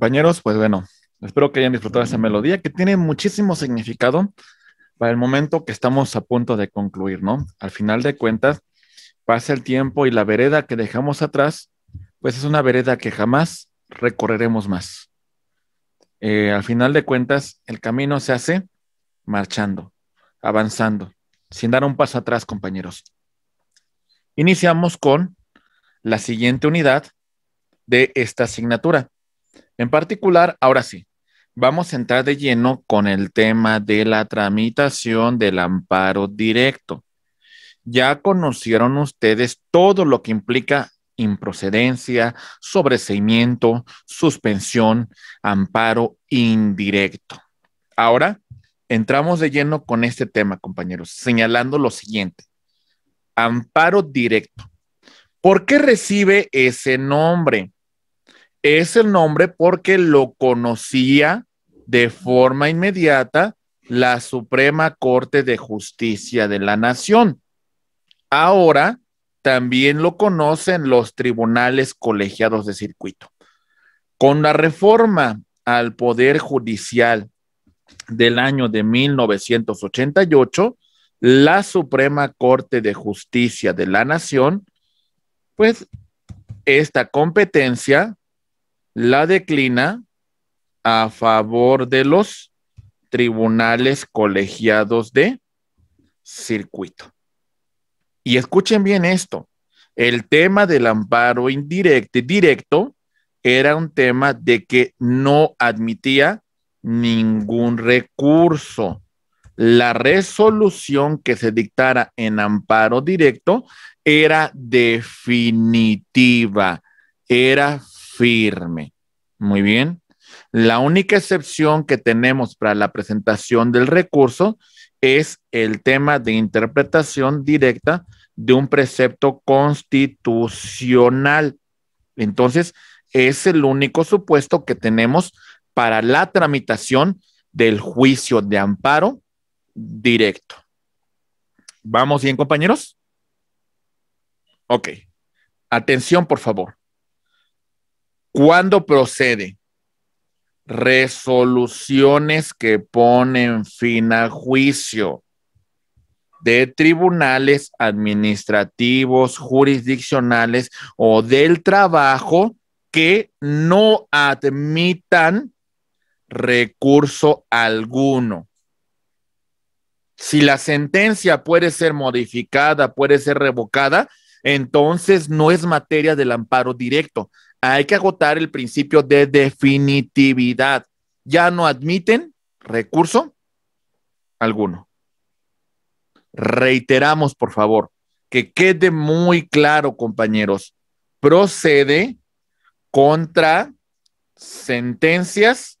compañeros, pues bueno, espero que hayan disfrutado esa melodía que tiene muchísimo significado para el momento que estamos a punto de concluir, ¿no? Al final de cuentas, pasa el tiempo y la vereda que dejamos atrás, pues es una vereda que jamás recorreremos más. Eh, al final de cuentas, el camino se hace marchando, avanzando, sin dar un paso atrás, compañeros. Iniciamos con la siguiente unidad de esta asignatura, en particular, ahora sí, vamos a entrar de lleno con el tema de la tramitación del amparo directo. Ya conocieron ustedes todo lo que implica improcedencia, sobreseimiento, suspensión, amparo indirecto. Ahora entramos de lleno con este tema, compañeros, señalando lo siguiente. Amparo directo. ¿Por qué recibe ese nombre? es el nombre porque lo conocía de forma inmediata la Suprema Corte de Justicia de la Nación. Ahora también lo conocen los tribunales colegiados de circuito. Con la reforma al Poder Judicial del año de 1988, la Suprema Corte de Justicia de la Nación, pues esta competencia la declina a favor de los tribunales colegiados de circuito. Y escuchen bien esto. El tema del amparo indirecto directo era un tema de que no admitía ningún recurso. La resolución que se dictara en amparo directo era definitiva, era firme. Muy bien. La única excepción que tenemos para la presentación del recurso es el tema de interpretación directa de un precepto constitucional. Entonces, es el único supuesto que tenemos para la tramitación del juicio de amparo directo. ¿Vamos bien, compañeros? Ok. Atención, por favor. ¿Cuándo procede? Resoluciones que ponen fin al juicio de tribunales administrativos, jurisdiccionales o del trabajo que no admitan recurso alguno. Si la sentencia puede ser modificada, puede ser revocada, entonces no es materia del amparo directo hay que agotar el principio de definitividad. Ya no admiten recurso alguno. Reiteramos, por favor, que quede muy claro, compañeros, procede contra sentencias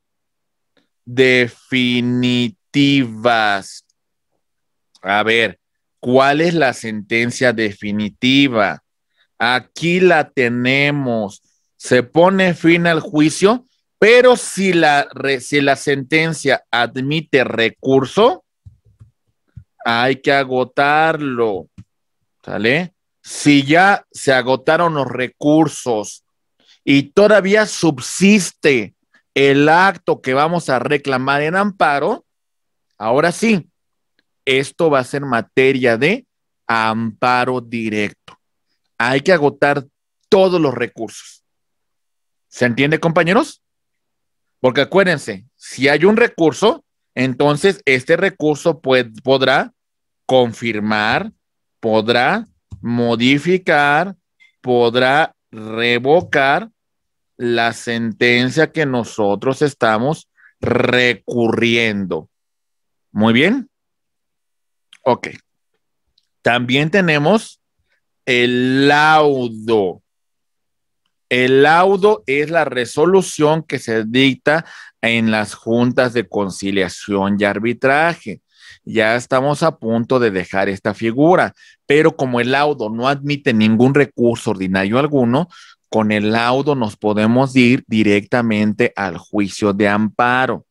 definitivas. A ver, ¿cuál es la sentencia definitiva? Aquí la tenemos se pone fin al juicio, pero si la, la sentencia admite recurso, hay que agotarlo. ¿Sale? Si ya se agotaron los recursos y todavía subsiste el acto que vamos a reclamar en amparo, ahora sí, esto va a ser materia de amparo directo. Hay que agotar todos los recursos. ¿Se entiende, compañeros? Porque acuérdense, si hay un recurso, entonces este recurso podrá confirmar, podrá modificar, podrá revocar la sentencia que nosotros estamos recurriendo. Muy bien. Ok. También tenemos el laudo. El laudo es la resolución que se dicta en las juntas de conciliación y arbitraje. Ya estamos a punto de dejar esta figura, pero como el laudo no admite ningún recurso ordinario alguno, con el laudo nos podemos ir directamente al juicio de amparo.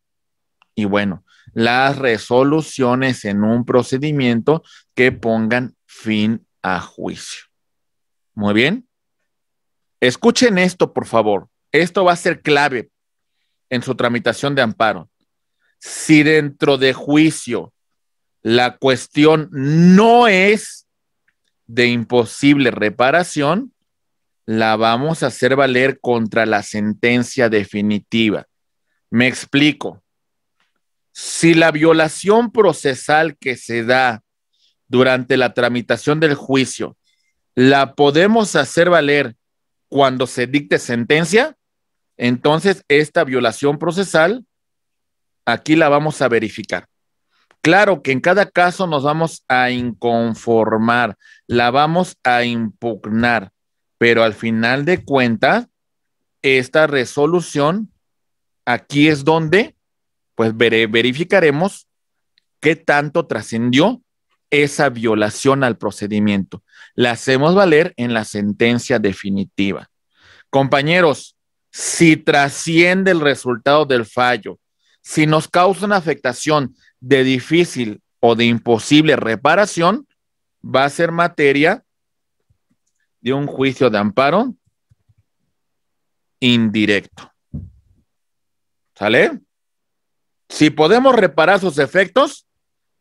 Y bueno, las resoluciones en un procedimiento que pongan fin a juicio. Muy bien. Escuchen esto, por favor. Esto va a ser clave en su tramitación de amparo. Si dentro de juicio la cuestión no es de imposible reparación, la vamos a hacer valer contra la sentencia definitiva. Me explico. Si la violación procesal que se da durante la tramitación del juicio la podemos hacer valer cuando se dicte sentencia, entonces esta violación procesal aquí la vamos a verificar. Claro que en cada caso nos vamos a inconformar, la vamos a impugnar, pero al final de cuentas, esta resolución, aquí es donde, pues verificaremos qué tanto trascendió esa violación al procedimiento. La hacemos valer en la sentencia definitiva. Compañeros, si trasciende el resultado del fallo, si nos causa una afectación de difícil o de imposible reparación, va a ser materia de un juicio de amparo indirecto. ¿Sale? Si podemos reparar sus efectos,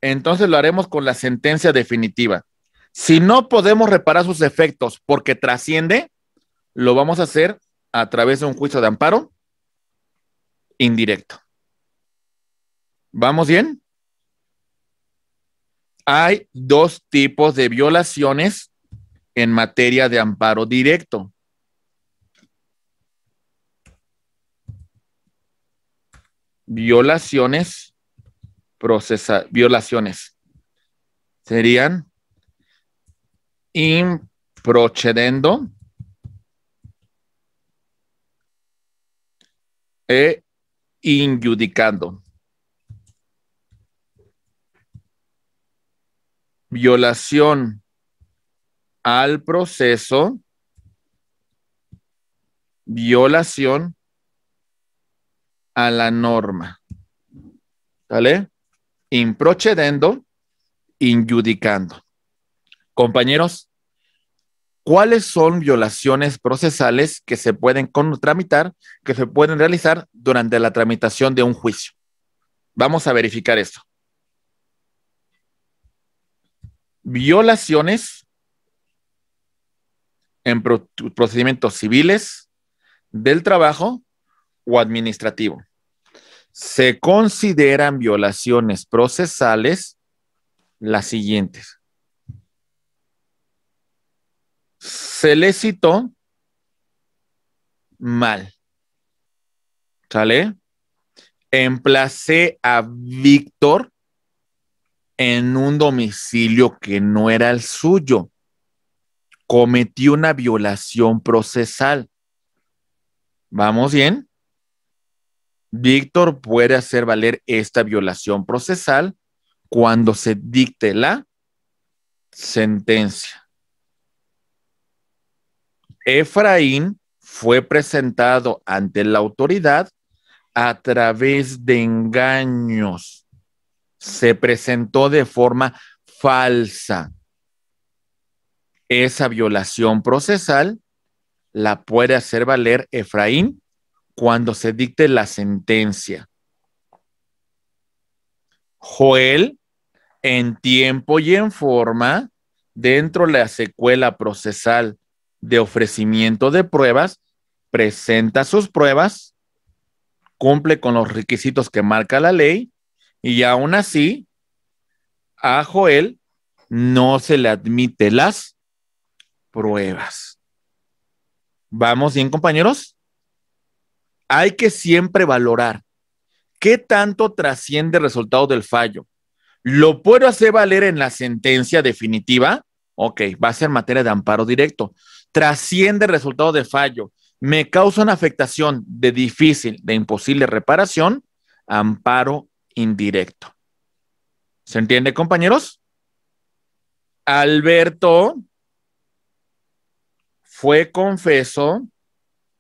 entonces lo haremos con la sentencia definitiva. Si no podemos reparar sus efectos porque trasciende, lo vamos a hacer a través de un juicio de amparo indirecto. ¿Vamos bien? Hay dos tipos de violaciones en materia de amparo directo. Violaciones procesa violaciones. Serían improcedendo e injudicando. Violación al proceso, violación a la norma. ¿Vale? improcedendo, injudicando. Compañeros, ¿cuáles son violaciones procesales que se pueden tramitar, que se pueden realizar durante la tramitación de un juicio? Vamos a verificar esto. Violaciones en procedimientos civiles, del trabajo o administrativo se consideran violaciones procesales las siguientes. Se le citó mal. ¿Sale? Emplacé a Víctor en un domicilio que no era el suyo. Cometí una violación procesal. ¿Vamos bien? Víctor puede hacer valer esta violación procesal cuando se dicte la sentencia. Efraín fue presentado ante la autoridad a través de engaños. Se presentó de forma falsa. Esa violación procesal la puede hacer valer Efraín cuando se dicte la sentencia. Joel, en tiempo y en forma, dentro de la secuela procesal de ofrecimiento de pruebas, presenta sus pruebas, cumple con los requisitos que marca la ley y aún así a Joel no se le admite las pruebas. ¿Vamos bien, compañeros? hay que siempre valorar qué tanto trasciende el resultado del fallo. ¿Lo puedo hacer valer en la sentencia definitiva? Ok, va a ser materia de amparo directo. Trasciende el resultado del fallo. Me causa una afectación de difícil, de imposible reparación, amparo indirecto. ¿Se entiende, compañeros? Alberto fue confeso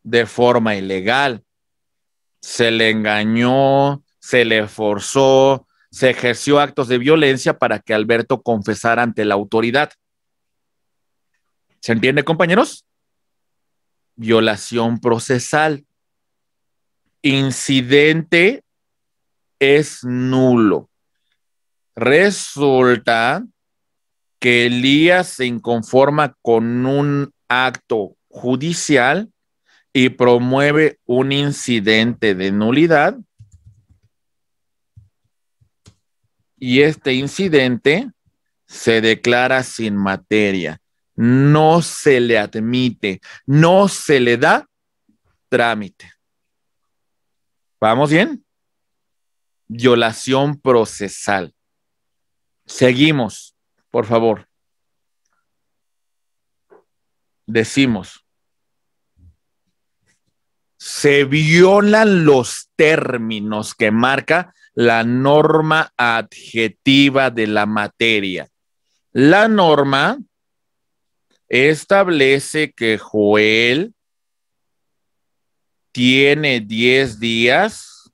de forma ilegal se le engañó, se le forzó, se ejerció actos de violencia para que Alberto confesara ante la autoridad. ¿Se entiende, compañeros? Violación procesal. Incidente es nulo. Resulta que Elías se inconforma con un acto judicial y promueve un incidente de nulidad. Y este incidente se declara sin materia. No se le admite, no se le da trámite. ¿Vamos bien? Violación procesal. Seguimos, por favor. Decimos se violan los términos que marca la norma adjetiva de la materia. La norma establece que Joel tiene 10 días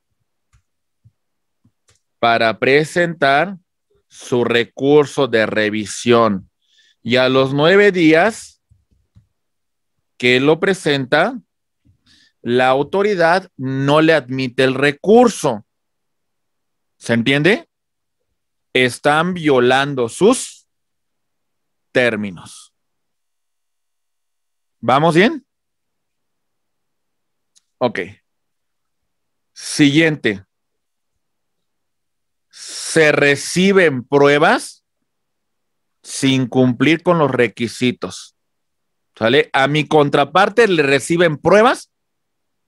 para presentar su recurso de revisión y a los nueve días que lo presenta, la autoridad no le admite el recurso. ¿Se entiende? Están violando sus términos. ¿Vamos bien? Ok. Siguiente. Se reciben pruebas sin cumplir con los requisitos. ¿Sale? A mi contraparte le reciben pruebas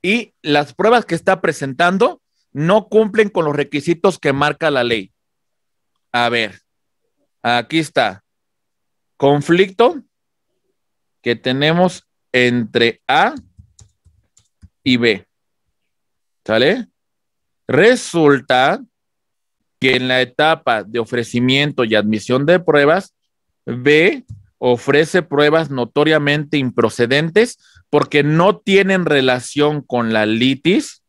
y las pruebas que está presentando no cumplen con los requisitos que marca la ley. A ver, aquí está. Conflicto que tenemos entre A y B. ¿Sale? Resulta que en la etapa de ofrecimiento y admisión de pruebas, B ofrece pruebas notoriamente improcedentes porque no tienen relación con la litis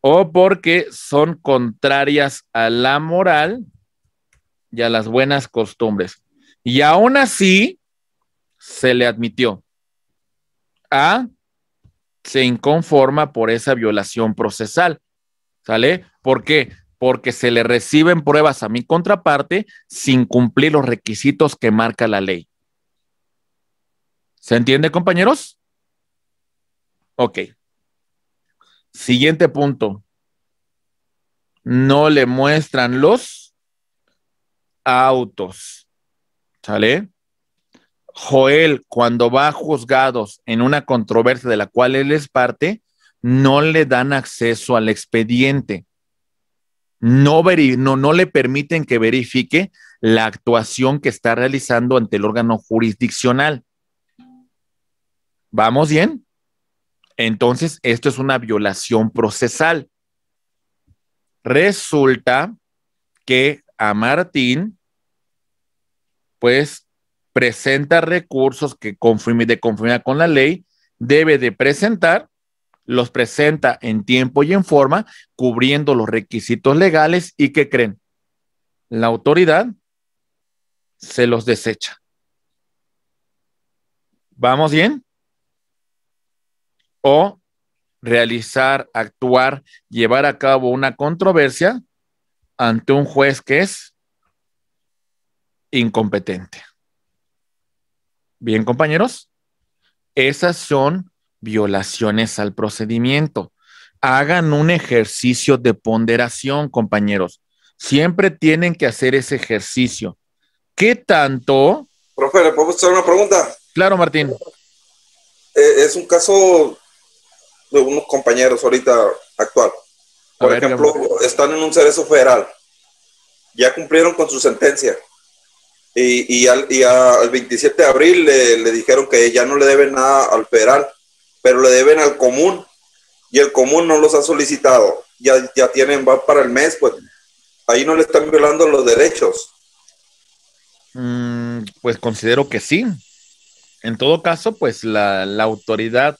o porque son contrarias a la moral y a las buenas costumbres. Y aún así, se le admitió. A se inconforma por esa violación procesal. ¿Sale? ¿Por qué? Porque se le reciben pruebas a mi contraparte sin cumplir los requisitos que marca la ley. ¿Se entiende, compañeros? Ok. Siguiente punto. No le muestran los autos. ¿Sale? Joel, cuando va a juzgados en una controversia de la cual él es parte, no le dan acceso al expediente. No, no, no, le permiten que verifique la actuación que está realizando ante el órgano jurisdiccional. ¿Vamos bien? Entonces, esto es una violación procesal. Resulta que a Martín, pues, presenta recursos que de conformidad con la ley debe de presentar, los presenta en tiempo y en forma, cubriendo los requisitos legales y que creen, la autoridad se los desecha. ¿Vamos bien? o realizar, actuar, llevar a cabo una controversia ante un juez que es incompetente. Bien, compañeros, esas son violaciones al procedimiento. Hagan un ejercicio de ponderación, compañeros. Siempre tienen que hacer ese ejercicio. ¿Qué tanto? Profe, ¿le puedo hacer una pregunta? Claro, Martín. Eh, es un caso de unos compañeros ahorita actual. Por ejemplo, están en un cerezo federal, ya cumplieron con su sentencia y, y, al, y 27 de abril le, dijeron que ya no le deben nada al federal, pero le deben al común y el común no los ha solicitado. Ya, ya tienen, va para el mes, pues ahí no le están violando los derechos. Mm, pues considero que sí. En todo caso, pues la, la autoridad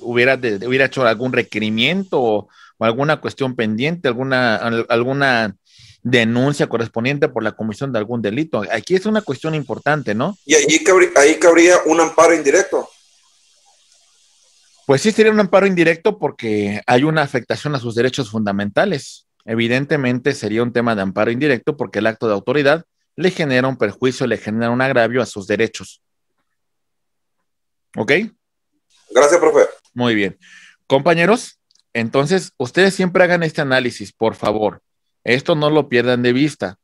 hubiera, hubiera hecho algún requerimiento o, alguna cuestión pendiente, alguna, alguna denuncia correspondiente por la comisión de algún delito. Aquí es una cuestión importante, ¿no? Y allí ahí cabría un amparo indirecto. Pues sí, sería un amparo indirecto porque hay una afectación a sus derechos fundamentales. Evidentemente sería un tema de amparo indirecto porque el acto de autoridad le genera un perjuicio, le genera un agravio a sus derechos. ¿Ok? Gracias, profe. Muy bien. Compañeros, entonces, ustedes siempre hagan este análisis, por favor. Esto no lo pierdan de vista.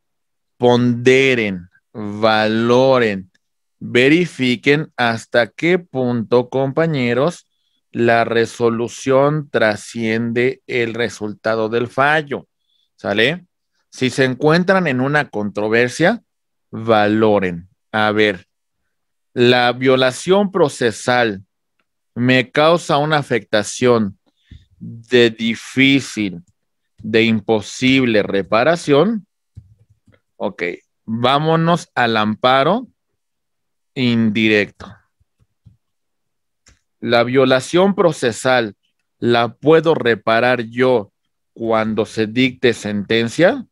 Ponderen, valoren, verifiquen hasta qué punto, compañeros, la resolución trasciende el resultado del fallo. ¿Sale? Si se encuentran en una controversia, valoren. A ver, la violación procesal me causa una afectación de difícil, de imposible reparación, ok, vámonos al amparo indirecto. La violación procesal la puedo reparar yo cuando se dicte sentencia.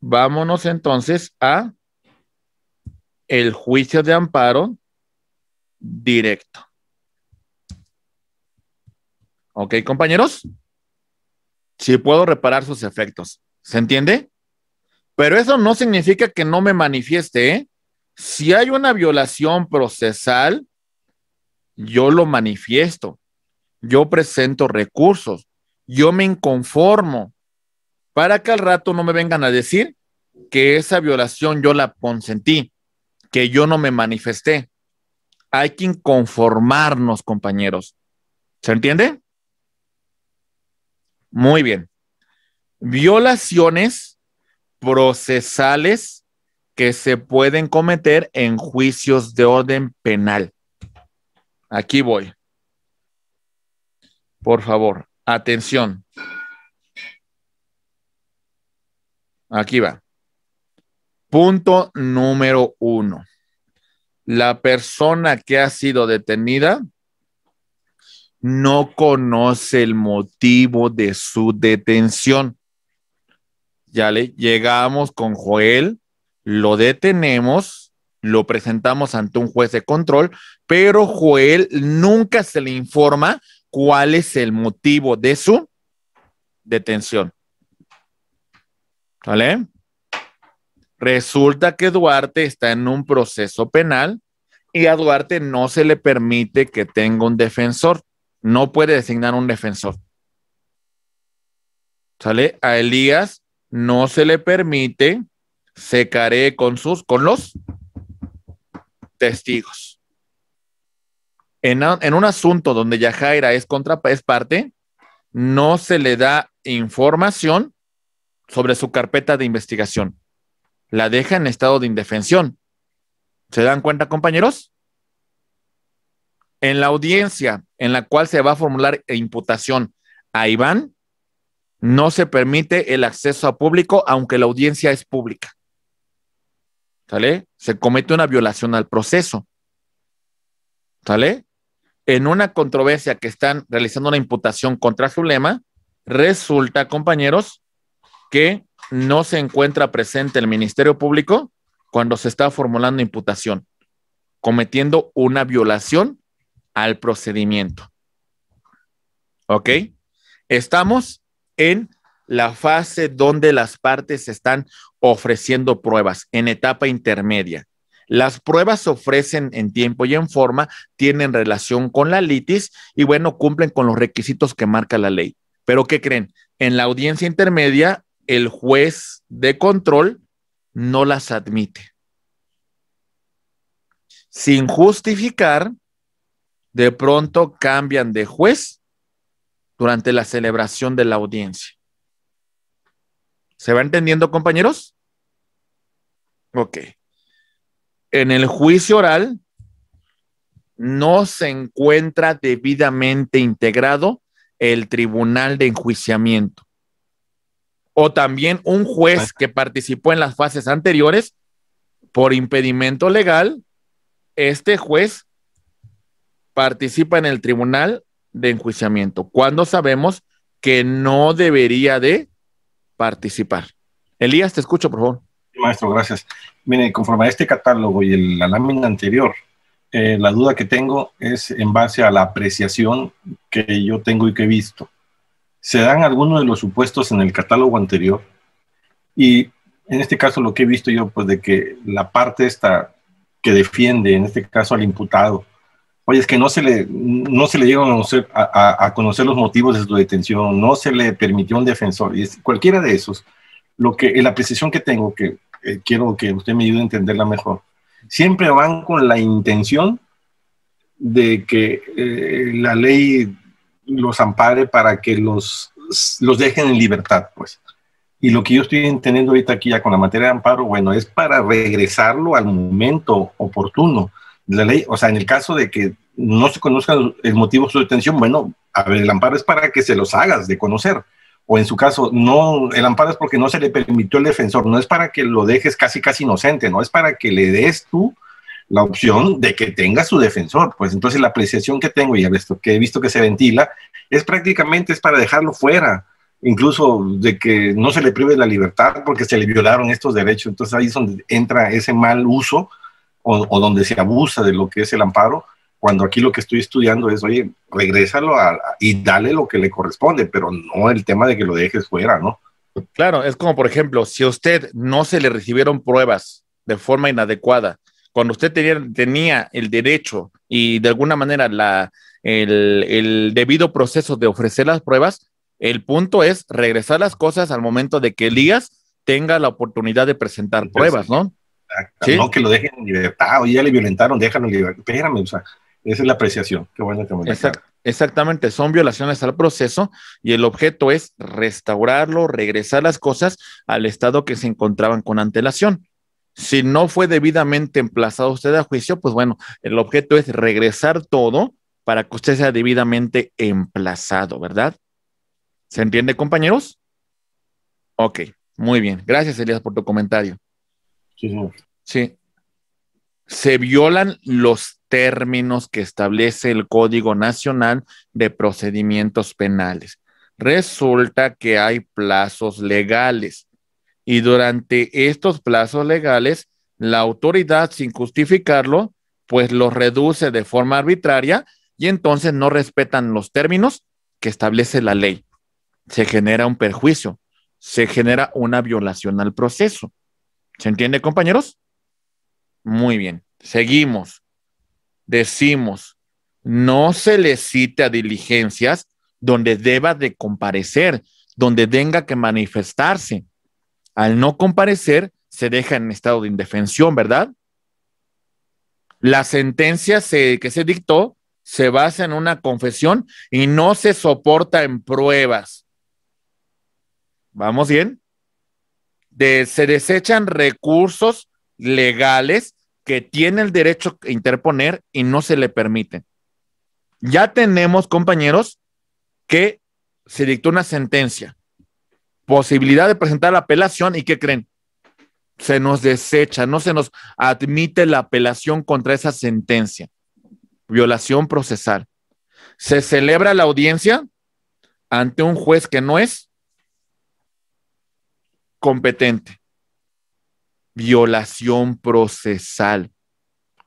Vámonos entonces a el juicio de amparo directo. ¿Ok, compañeros? Si puedo reparar sus efectos. ¿Se entiende? Pero eso no significa que no me manifieste. ¿eh? Si hay una violación procesal, yo lo manifiesto. Yo presento recursos. Yo me inconformo para que al rato no me vengan a decir que esa violación yo la consentí, que yo no me manifesté. Hay que inconformarnos, compañeros. ¿Se entiende? Muy bien. Violaciones procesales que se pueden cometer en juicios de orden penal. Aquí voy. Por favor, atención. Aquí va. Punto número uno. La persona que ha sido detenida no conoce el motivo de su detención. Ya le llegamos con Joel, lo detenemos, lo presentamos ante un juez de control, pero Joel nunca se le informa cuál es el motivo de su detención. ¿Vale? Resulta que Duarte está en un proceso penal y a Duarte no se le permite que tenga un defensor no puede designar un defensor. ¿Sale? A Elías no se le permite secaré con sus, con los testigos. En, un asunto donde Yajaira es, contra, es parte, no se le da información sobre su carpeta de investigación. La deja en estado de indefensión. ¿Se dan cuenta, compañeros? En la audiencia en la cual se va a formular e imputación a Iván, no se permite el acceso a público, aunque la audiencia es pública. ¿Sale? Se comete una violación al proceso. ¿Sale? En una controversia que están realizando una imputación contra Zulema, resulta, compañeros, que no se encuentra presente el Ministerio Público cuando se está formulando imputación, cometiendo una violación al procedimiento. ¿Ok? Estamos en la fase donde las partes están ofreciendo pruebas en etapa intermedia. Las pruebas se ofrecen en tiempo y en forma, tienen relación con la litis y bueno, cumplen con los requisitos que marca la ley. Pero ¿qué creen? En la audiencia intermedia, el juez de control no las admite. Sin justificar, de pronto cambian de juez durante la celebración de la audiencia. ¿Se va entendiendo, compañeros? Ok. En el juicio oral no se encuentra debidamente integrado el tribunal de enjuiciamiento. O también un juez que participó en las fases anteriores por impedimento legal, este juez participa en el tribunal de enjuiciamiento, cuando sabemos que no debería de participar. Elías, te escucho, por favor. Maestro, gracias. Mire, conforme a este catálogo y el, la lámina anterior, eh, la duda que tengo es en base a la apreciación que yo tengo y que he visto. Se dan algunos de los supuestos en el catálogo anterior y en este caso lo que he visto yo, pues de que la parte esta que defiende, en este caso al imputado, Oye, es que no se le, no se le llega a conocer, los motivos de su detención, no se le permitió un defensor, y es, cualquiera de esos, lo que, la precisión que tengo, que eh, quiero que usted me ayude a entenderla mejor, siempre van con la intención de que eh, la ley los ampare para que los, los dejen en libertad, pues. Y lo que yo estoy entendiendo ahorita aquí ya con la materia de amparo, bueno, es para regresarlo al momento oportuno la ley, o sea, en el caso de que no se conozca el motivo de su detención, bueno, a ver, el amparo es para que se los hagas de conocer. O en su caso, no, el amparo es porque no se le permitió el defensor, no es para que lo dejes casi, casi inocente, no es para que le des tú la opción de que tenga su defensor. Pues entonces la apreciación que tengo y que he visto que se ventila es prácticamente es para dejarlo fuera, incluso de que no se le prive la libertad porque se le violaron estos derechos. Entonces ahí es donde entra ese mal uso o, donde se abusa de lo que es el amparo, cuando aquí lo que estoy estudiando es, oye, regrésalo y dale lo que le corresponde, pero no el tema de que lo dejes fuera, ¿no? Claro, es como, por ejemplo, si a usted no se le recibieron pruebas de forma inadecuada, cuando usted tenía, el derecho y de alguna manera la, el, el debido proceso de ofrecer las pruebas, el punto es regresar las cosas al momento de que Elías tenga la oportunidad de presentar pruebas, ¿no? No que lo dejen en libertad, ya le violentaron, déjalo en libertad. Espérame, o sea, esa es la apreciación. Qué que Exactamente, son violaciones al proceso y el objeto es restaurarlo, regresar las cosas al estado que se encontraban con antelación. Si no fue debidamente emplazado usted a juicio, pues bueno, el objeto es regresar todo para que usted sea debidamente emplazado, ¿verdad? ¿Se entiende, compañeros? Ok, muy bien. Gracias, Elías, por tu comentario. Sí, Se violan los términos que establece el Código Nacional de Procedimientos Penales. Resulta que hay plazos legales y durante estos plazos legales, la autoridad, sin justificarlo, pues los reduce de forma arbitraria y entonces no respetan los términos que establece la ley. Se genera un perjuicio, se genera una violación al proceso. ¿Se entiende, compañeros? Muy bien. Seguimos. Decimos, no se le cite a diligencias donde deba de comparecer, donde tenga que manifestarse. Al no comparecer, se deja en estado de indefensión, ¿verdad? La sentencia que se dictó se basa en una confesión y no se soporta en pruebas. ¿Vamos bien? se desechan recursos legales que tiene el derecho a interponer y no se le permiten. Ya tenemos, compañeros, que se dictó una sentencia, posibilidad de presentar la apelación y ¿qué creen? Se nos desecha, no se nos admite la apelación contra esa sentencia. Violación procesal. Se celebra la audiencia ante un juez que no es competente. Violación procesal.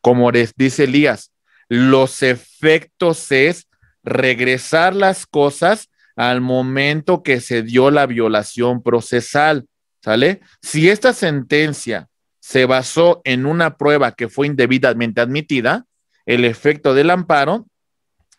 Como dice Elías, los efectos es regresar las cosas al momento que se dio la violación procesal. ¿Sale? Si esta sentencia se basó en una prueba que fue indebidamente admitida, el efecto del amparo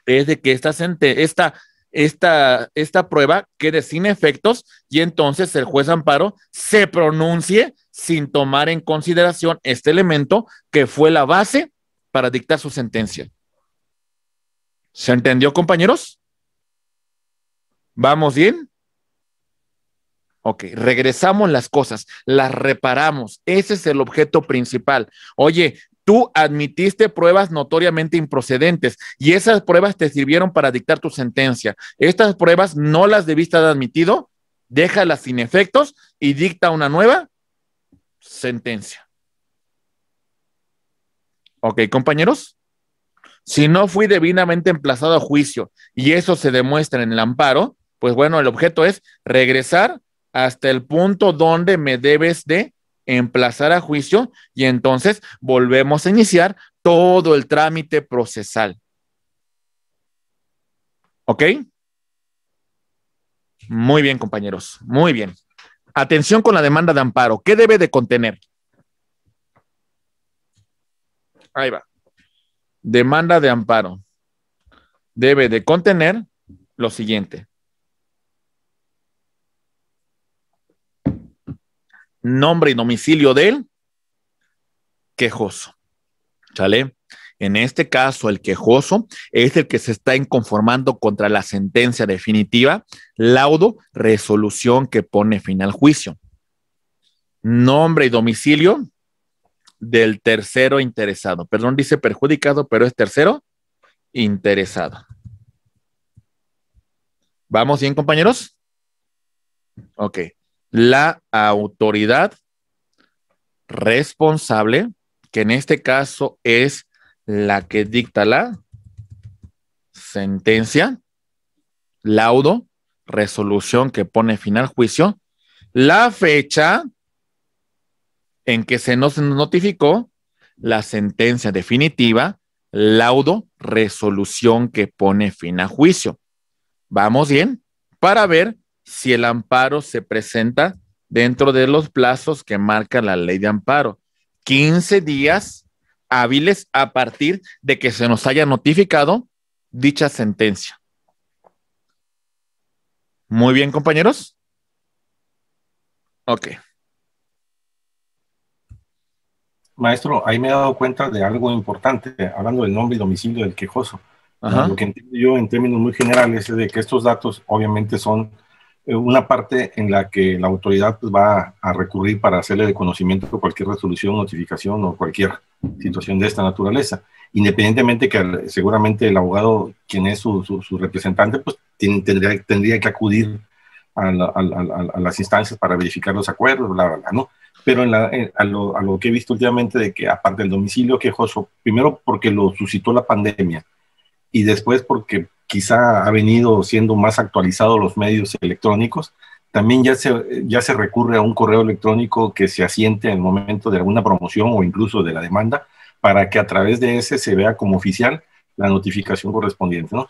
es de que esta, esta esta, esta prueba quede sin efectos y entonces el juez Amparo se pronuncie sin tomar en consideración este elemento que fue la base para dictar su sentencia. ¿Se entendió, compañeros? ¿Vamos bien? Ok, regresamos las cosas, las reparamos. Ese es el objeto principal. Oye, Tú admitiste pruebas notoriamente improcedentes y esas pruebas te sirvieron para dictar tu sentencia. Estas pruebas no las debiste haber admitido, déjalas sin efectos y dicta una nueva sentencia. Ok, compañeros. Si no fui debidamente emplazado a juicio y eso se demuestra en el amparo, pues bueno, el objeto es regresar hasta el punto donde me debes de emplazar a juicio y entonces volvemos a iniciar todo el trámite procesal. ¿Ok? Muy bien, compañeros, muy bien. Atención con la demanda de amparo. ¿Qué debe de contener? Ahí va. Demanda de amparo. Debe de contener lo siguiente. nombre y domicilio del quejoso. ¿Sale? En este caso, el quejoso es el que se está inconformando contra la sentencia definitiva, laudo, resolución que pone fin al juicio. Nombre y domicilio del tercero interesado. Perdón, dice perjudicado, pero es tercero interesado. ¿Vamos bien, compañeros? Ok la autoridad responsable, que en este caso es la que dicta la sentencia, laudo, resolución que pone fin al juicio, la fecha en que se nos notificó la sentencia definitiva, laudo, resolución que pone fin a juicio. ¿Vamos bien? Para ver si el amparo se presenta dentro de los plazos que marca la ley de amparo. 15 días hábiles a partir de que se nos haya notificado dicha sentencia. Muy bien, compañeros. Ok. Maestro, ahí me he dado cuenta de algo importante, hablando del nombre y domicilio del quejoso. Lo que entiendo yo en términos muy generales es de que estos datos obviamente son una parte en la que la autoridad pues, va a recurrir para hacerle de conocimiento cualquier resolución, notificación o cualquier situación de esta naturaleza. Independientemente que seguramente el abogado, quien es su, su, representante, pues tendría, tendría que acudir a, las instancias para verificar los acuerdos, bla, bla, bla, ¿no? Pero en la, a, lo, a, lo, que he visto últimamente de que aparte del domicilio quejoso, primero porque lo suscitó la pandemia y después porque quizá ha venido siendo más actualizado los medios electrónicos, también ya se, ya se recurre a un correo electrónico que se asiente en el momento de alguna promoción o incluso de la demanda, para que a través de ese se vea como oficial la notificación correspondiente. ¿no?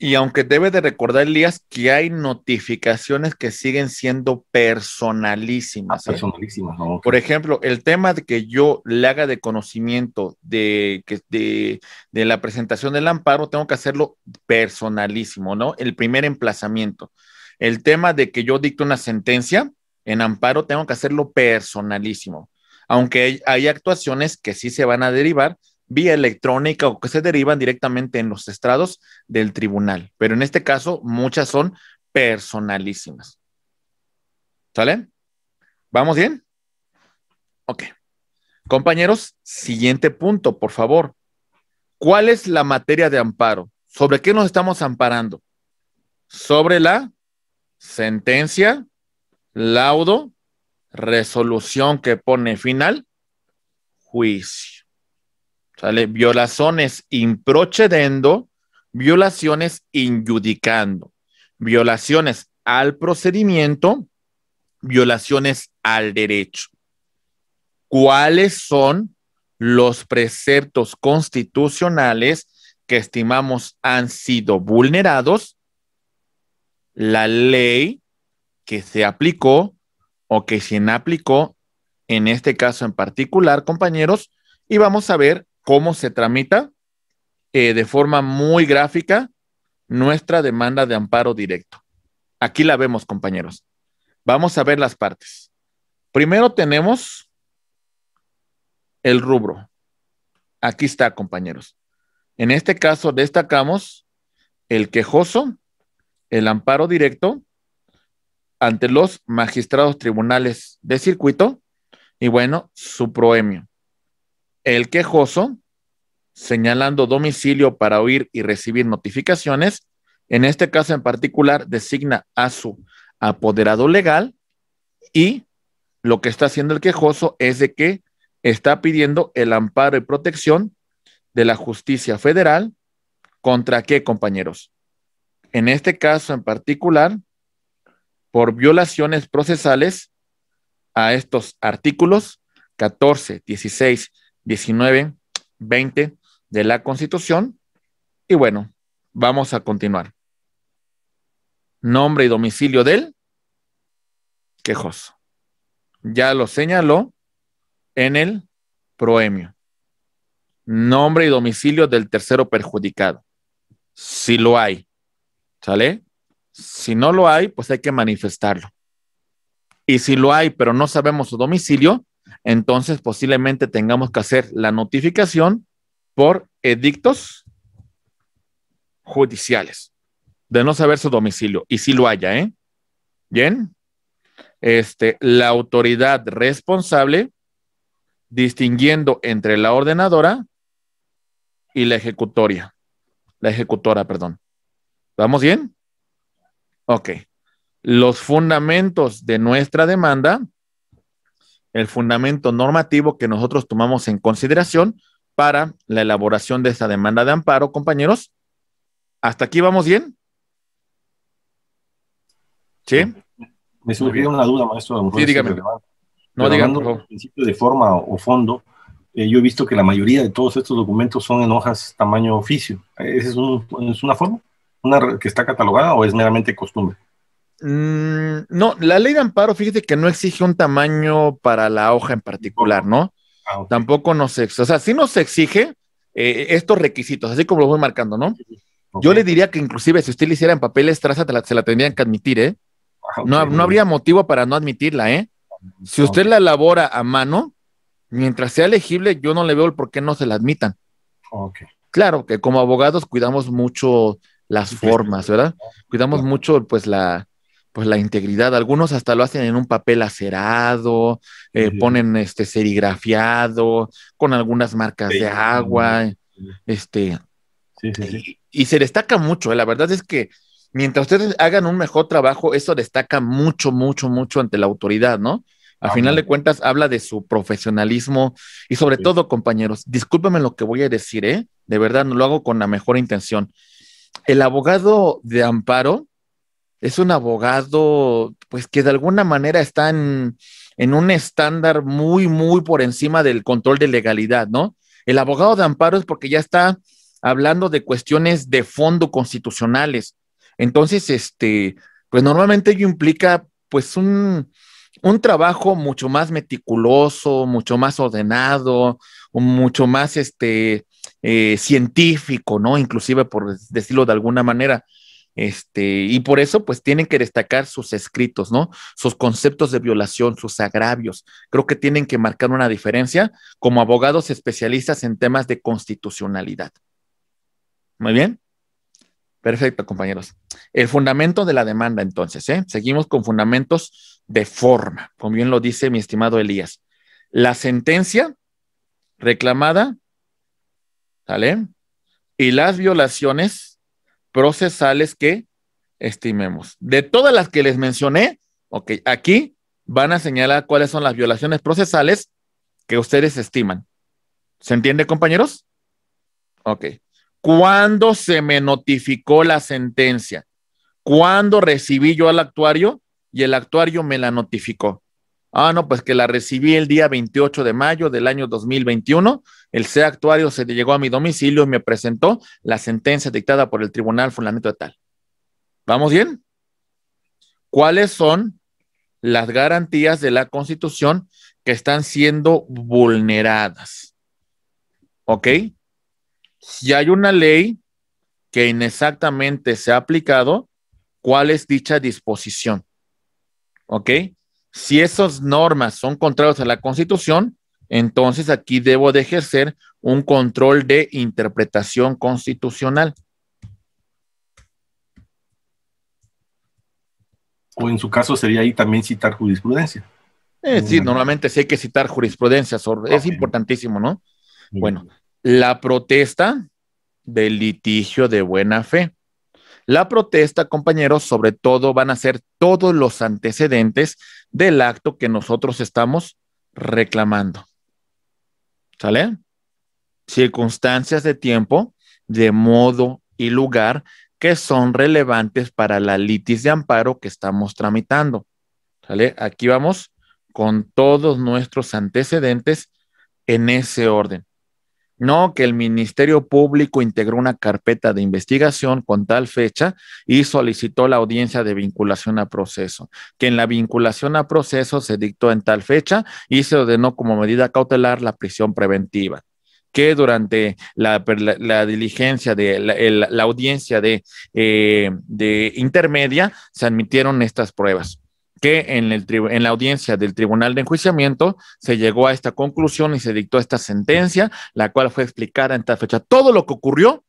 Y aunque debe de recordar, Elías, que hay notificaciones que siguen siendo personalísimas. ¿eh? Personalísimas, Por ejemplo, el tema de que yo le haga de conocimiento de, de, la presentación del amparo, tengo que hacerlo personalísimo, ¿no? El primer emplazamiento. El tema de que yo dicte una sentencia en amparo, tengo que hacerlo personalísimo. Aunque hay actuaciones que sí se van a derivar, vía electrónica o que se derivan directamente en los estrados del tribunal. Pero en este caso, muchas son personalísimas. ¿Sale? ¿Vamos bien? Ok. Compañeros, siguiente punto, por favor. ¿Cuál es la materia de amparo? ¿Sobre qué nos estamos amparando? Sobre la sentencia, laudo, resolución que pone final, juicio. ¿Sale? Violaciones improcedendo, violaciones injudicando, violaciones al procedimiento, violaciones al derecho. ¿Cuáles son los preceptos constitucionales que estimamos han sido vulnerados? La ley que se aplicó o que se aplicó en este caso en particular, compañeros, y vamos a ver cómo se tramita eh, de forma muy gráfica nuestra demanda de amparo directo. Aquí la vemos, compañeros. Vamos a ver las partes. Primero tenemos el rubro. Aquí está, compañeros. En este caso destacamos el quejoso, el amparo directo ante los magistrados tribunales de circuito y bueno, su proemio. El quejoso, señalando domicilio para oír y recibir notificaciones, en este caso en particular designa a su apoderado legal y lo que está haciendo el quejoso es de que está pidiendo el amparo y protección de la justicia federal contra qué, compañeros? En este caso en particular, por violaciones procesales a estos artículos 14, 16, 19, 20 de la Constitución. Y bueno, vamos a continuar. Nombre y domicilio del quejoso. Ya lo señaló en el proemio. Nombre y domicilio del tercero perjudicado. Si lo hay. ¿Sale? Si no lo hay, pues hay que manifestarlo. Y si lo hay, pero no sabemos su domicilio, entonces posiblemente tengamos que hacer la notificación por edictos judiciales de no saber su domicilio y si lo haya, ¿eh? Bien. Este, la autoridad responsable distinguiendo entre la ordenadora y la ejecutoria, la ejecutora, perdón. ¿Vamos bien? Ok. Los fundamentos de nuestra demanda el fundamento normativo que nosotros tomamos en consideración para la elaboración de esta demanda de amparo, compañeros. ¿Hasta aquí vamos bien? ¿Sí? Me surgió una duda, maestro. Sí, dígame. No digamos principio de forma o fondo, eh, yo he visto que la mayoría de todos estos documentos son en hojas tamaño oficio. ¿Esa es, es una forma? ¿Una que está catalogada o es meramente costumbre? Mm, no, la ley de amparo, fíjate que no exige un tamaño para la hoja en particular, ¿no? Ah, Tampoco nos exige, o sea, sí nos exige eh, estos requisitos, así como lo voy marcando, ¿no? Yo le diría que inclusive si usted le hiciera en papel traza, se la tendrían que admitir, ¿eh? Ah, no, habría motivo para no admitirla, ¿eh? Si usted la elabora a mano, mientras sea legible, yo no le veo el por qué no se la admitan. Claro que como abogados cuidamos mucho las formas, ¿verdad? Cuidamos mucho, pues, la, pues la integridad. Algunos hasta lo hacen en un papel acerado, eh, ponen este serigrafiado, con algunas marcas de agua, este. y, se destaca mucho, ¿eh? la verdad es que mientras ustedes hagan un mejor trabajo, eso destaca mucho, mucho, mucho ante la autoridad, ¿no? A final de cuentas, habla de su profesionalismo y sobre todo, compañeros, discúlpenme lo que voy a decir, ¿eh? De verdad, no lo hago con la mejor intención. El abogado de amparo es un abogado, pues que de alguna manera está en, un estándar muy, muy por encima del control de legalidad, ¿no? El abogado de amparo es porque ya está hablando de cuestiones de fondo constitucionales. Entonces, este, pues normalmente ello implica pues un, trabajo mucho más meticuloso, mucho más ordenado, mucho más este, eh, científico, ¿no? Inclusive por decirlo de alguna manera. Este, y por eso, pues tienen que destacar sus escritos, ¿no? Sus conceptos de violación, sus agravios. Creo que tienen que marcar una diferencia como abogados especialistas en temas de constitucionalidad. Muy bien. Perfecto, compañeros. El fundamento de la demanda, entonces, ¿eh? Seguimos con fundamentos de forma, como bien lo dice mi estimado Elías. La sentencia reclamada, ¿sale? Y las violaciones procesales que estimemos. De todas las que les mencioné, ok, aquí van a señalar cuáles son las violaciones procesales que ustedes estiman. ¿Se entiende, compañeros? Ok. ¿Cuándo se me notificó la sentencia? ¿Cuándo recibí yo al actuario y el actuario me la notificó? Ah, no, pues que la recibí el día 28 de mayo del año 2021. El C actuario se llegó a mi domicilio y me presentó la sentencia dictada por el tribunal Fundamental. de tal. ¿Vamos bien? ¿Cuáles son las garantías de la Constitución que están siendo vulneradas? ¿Ok? Si hay una ley que inexactamente se ha aplicado, ¿cuál es dicha disposición? ¿Ok? si esas normas son contrarias a la Constitución, entonces aquí debo de ejercer un control de interpretación constitucional. O en su caso sería ahí también citar jurisprudencia. Eh, sí, normalmente sí hay que citar jurisprudencia, es importantísimo, ¿no? Bueno, la protesta del litigio de buena fe. La protesta, compañeros, sobre todo van a ser todos los antecedentes del acto que nosotros estamos reclamando. ¿Sale? Circunstancias de tiempo, de modo y lugar que son relevantes para la litis de amparo que estamos tramitando. ¿Sale? Aquí vamos con todos nuestros antecedentes en ese orden. No, que el Ministerio Público integró una carpeta de investigación con tal fecha y solicitó la audiencia de vinculación a proceso, que en la vinculación a proceso se dictó en tal fecha y se ordenó como medida cautelar la prisión preventiva que durante la, diligencia de la, audiencia eh, de intermedia se admitieron estas pruebas que en, el en, la audiencia del Tribunal de Enjuiciamiento se llegó a esta conclusión y se dictó esta sentencia, la cual fue explicada en tal fecha. Todo lo que ocurrió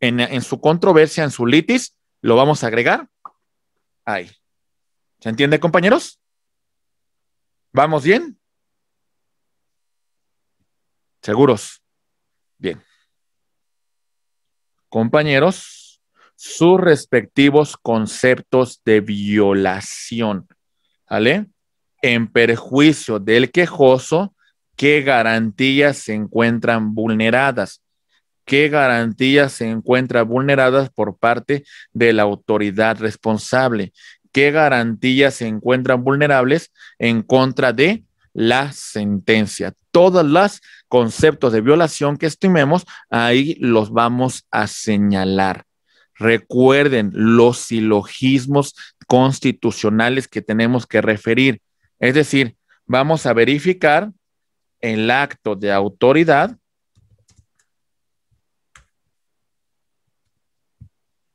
en, en su controversia, en su litis, lo vamos a agregar ahí. ¿Se entiende, compañeros? ¿Vamos bien? ¿Seguros? Bien. Compañeros sus respectivos conceptos de violación, ¿vale? En perjuicio del quejoso, ¿qué garantías se encuentran vulneradas? ¿Qué garantías se encuentran vulneradas por parte de la autoridad responsable? ¿Qué garantías se encuentran vulnerables en contra de la sentencia? Todos los conceptos de violación que estimemos, ahí los vamos a señalar. Recuerden los silogismos constitucionales que tenemos que referir. Es decir, vamos a verificar el acto de autoridad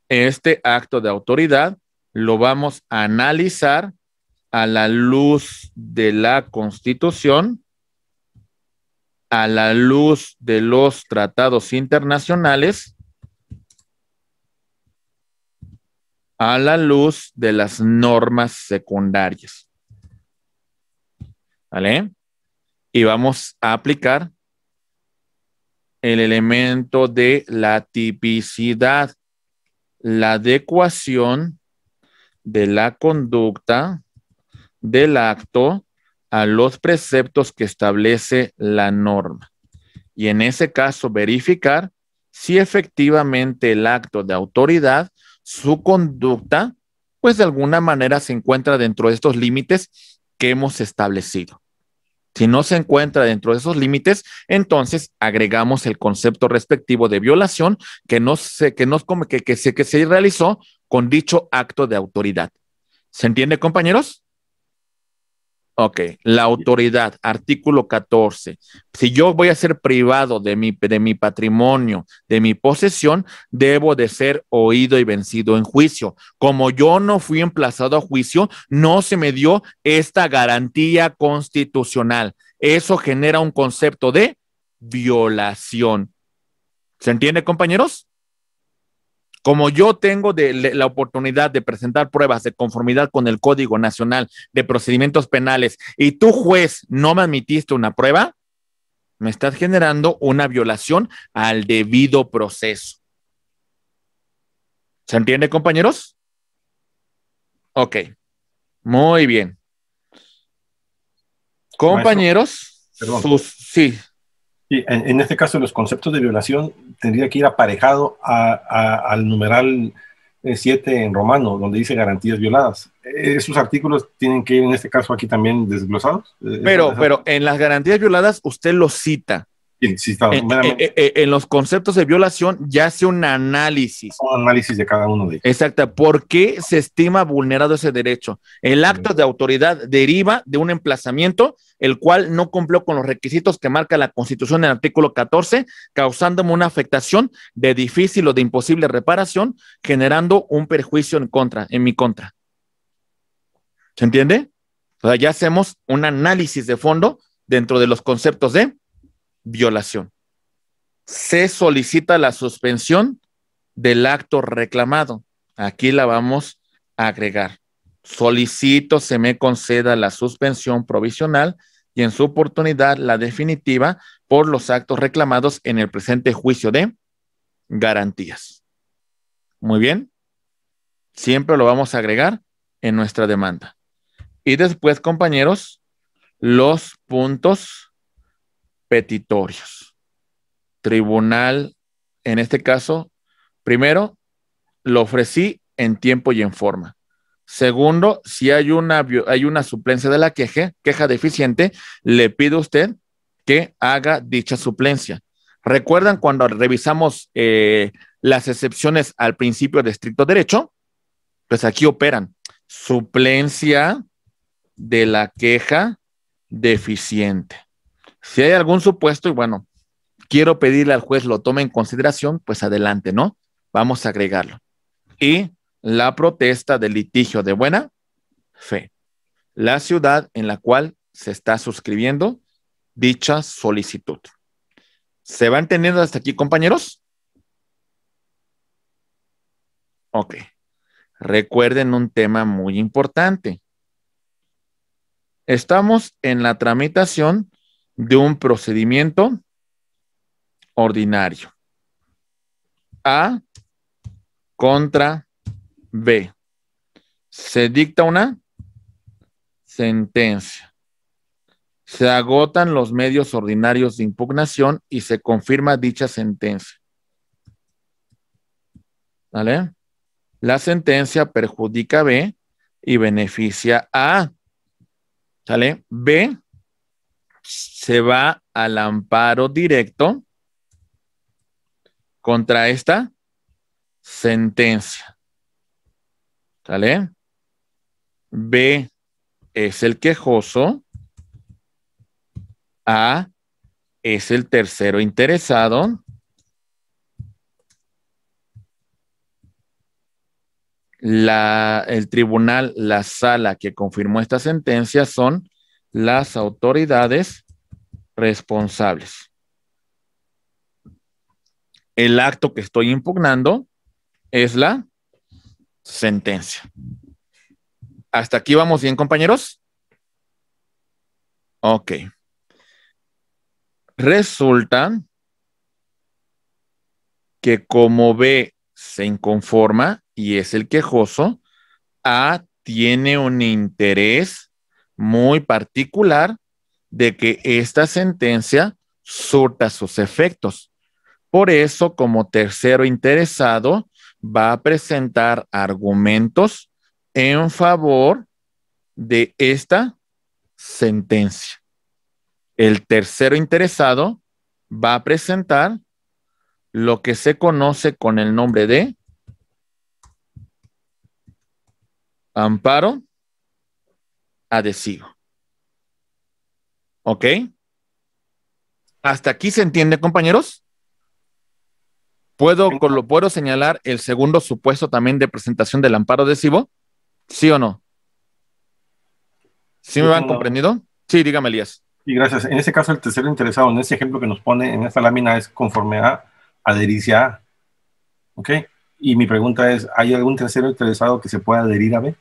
este acto de autoridad lo vamos a analizar a la luz de la Constitución, a la luz de los tratados internacionales a la luz de las normas secundarias. ¿Vale? Y vamos a aplicar el elemento de la tipicidad, la adecuación de la conducta del acto a los preceptos que establece la norma. Y en ese caso, verificar si efectivamente el acto de autoridad su conducta, pues de alguna manera se encuentra dentro de estos límites que hemos establecido. Si no se encuentra dentro de esos límites, entonces agregamos el concepto respectivo de violación que, no se, que, nos, que se realizó con dicho acto de autoridad. ¿Se entiende, compañeros? Ok, la autoridad, artículo 14. Si yo voy a ser privado de mi, de mi patrimonio, de mi posesión, debo de ser oído y vencido en juicio. Como yo no fui emplazado a juicio, no se me dio esta garantía constitucional. Eso genera un concepto de violación. ¿Se entiende, compañeros? como yo tengo la oportunidad de presentar pruebas de conformidad con el Código Nacional de Procedimientos Penales y tú, juez, no me admitiste una prueba, me estás generando una violación al debido proceso. ¿Se entiende, compañeros? Ok. Muy bien. Compañeros, sus, sí, en, este caso, los conceptos de violación tendría que ir aparejado al numeral 7 eh, en romano, donde dice garantías violadas. Eh, ¿Esos artículos tienen que ir, en este caso, aquí también desglosados? Eh, pero, pero en las garantías violadas usted los cita. Eh, eh, eh, en, los conceptos de violación ya hace un análisis. Un análisis de cada uno de ellos. Exacto. ¿Por qué se estima vulnerado ese derecho? El acto de autoridad deriva de un emplazamiento, el cual no cumplió con los requisitos que marca la Constitución en el artículo 14, causándome una afectación de difícil o de imposible reparación, generando un perjuicio en contra, en mi contra. ¿Se entiende? O sea, ya hacemos un análisis de fondo dentro de los conceptos de violación. Se solicita la suspensión del acto reclamado. Aquí la vamos a agregar. Solicito se me conceda la suspensión provisional y en su oportunidad la definitiva por los actos reclamados en el presente juicio de garantías. Muy bien. Siempre lo vamos a agregar en nuestra demanda. Y después, compañeros, los puntos petitorios. Tribunal, en este caso, primero, lo ofrecí en tiempo y en forma. Segundo, si hay una, hay una suplencia de la queja, queja deficiente, le pido a usted que haga dicha suplencia. ¿Recuerdan cuando revisamos eh, las excepciones al principio de estricto derecho? Pues aquí operan suplencia de la queja deficiente. Si hay algún supuesto, y bueno, quiero pedirle al juez lo tome en consideración, pues adelante, ¿no? Vamos a agregarlo. Y la protesta del litigio de buena fe. La ciudad en la cual se está suscribiendo dicha solicitud. ¿Se va entendiendo hasta aquí, compañeros? Ok. Recuerden un tema muy importante. Estamos en la tramitación de un procedimiento ordinario. A contra B. Se dicta una sentencia. Se agotan los medios ordinarios de impugnación y se confirma dicha sentencia. ¿Vale? La sentencia perjudica a B y beneficia a A. ¿Sale? B se va al amparo directo contra esta sentencia. ¿Sale? B es el quejoso. A es el tercero interesado. el tribunal, la sala que confirmó esta sentencia son las autoridades responsables. El acto que estoy impugnando es la sentencia. ¿Hasta aquí vamos bien, compañeros? Ok. Resulta que como B se inconforma y es el quejoso, A tiene un interés muy particular de que esta sentencia surta sus efectos. Por eso, como tercero interesado, va a presentar argumentos en favor de esta sentencia. El tercero interesado va a presentar lo que se conoce con el nombre de amparo adhesivo. ¿Ok? ¿Hasta aquí se entiende, compañeros? ¿Puedo, con lo, ¿Puedo señalar el segundo supuesto también de presentación del amparo adhesivo? ¿Sí o no? ¿Sí me van comprendido? Sí, dígame, Elías. Y gracias. En ese caso, el tercero interesado, en ese ejemplo que nos pone en esta lámina, es conforme a adherirse a. ¿Ok? Y mi pregunta es, ¿hay algún tercero interesado que se pueda adherir a B?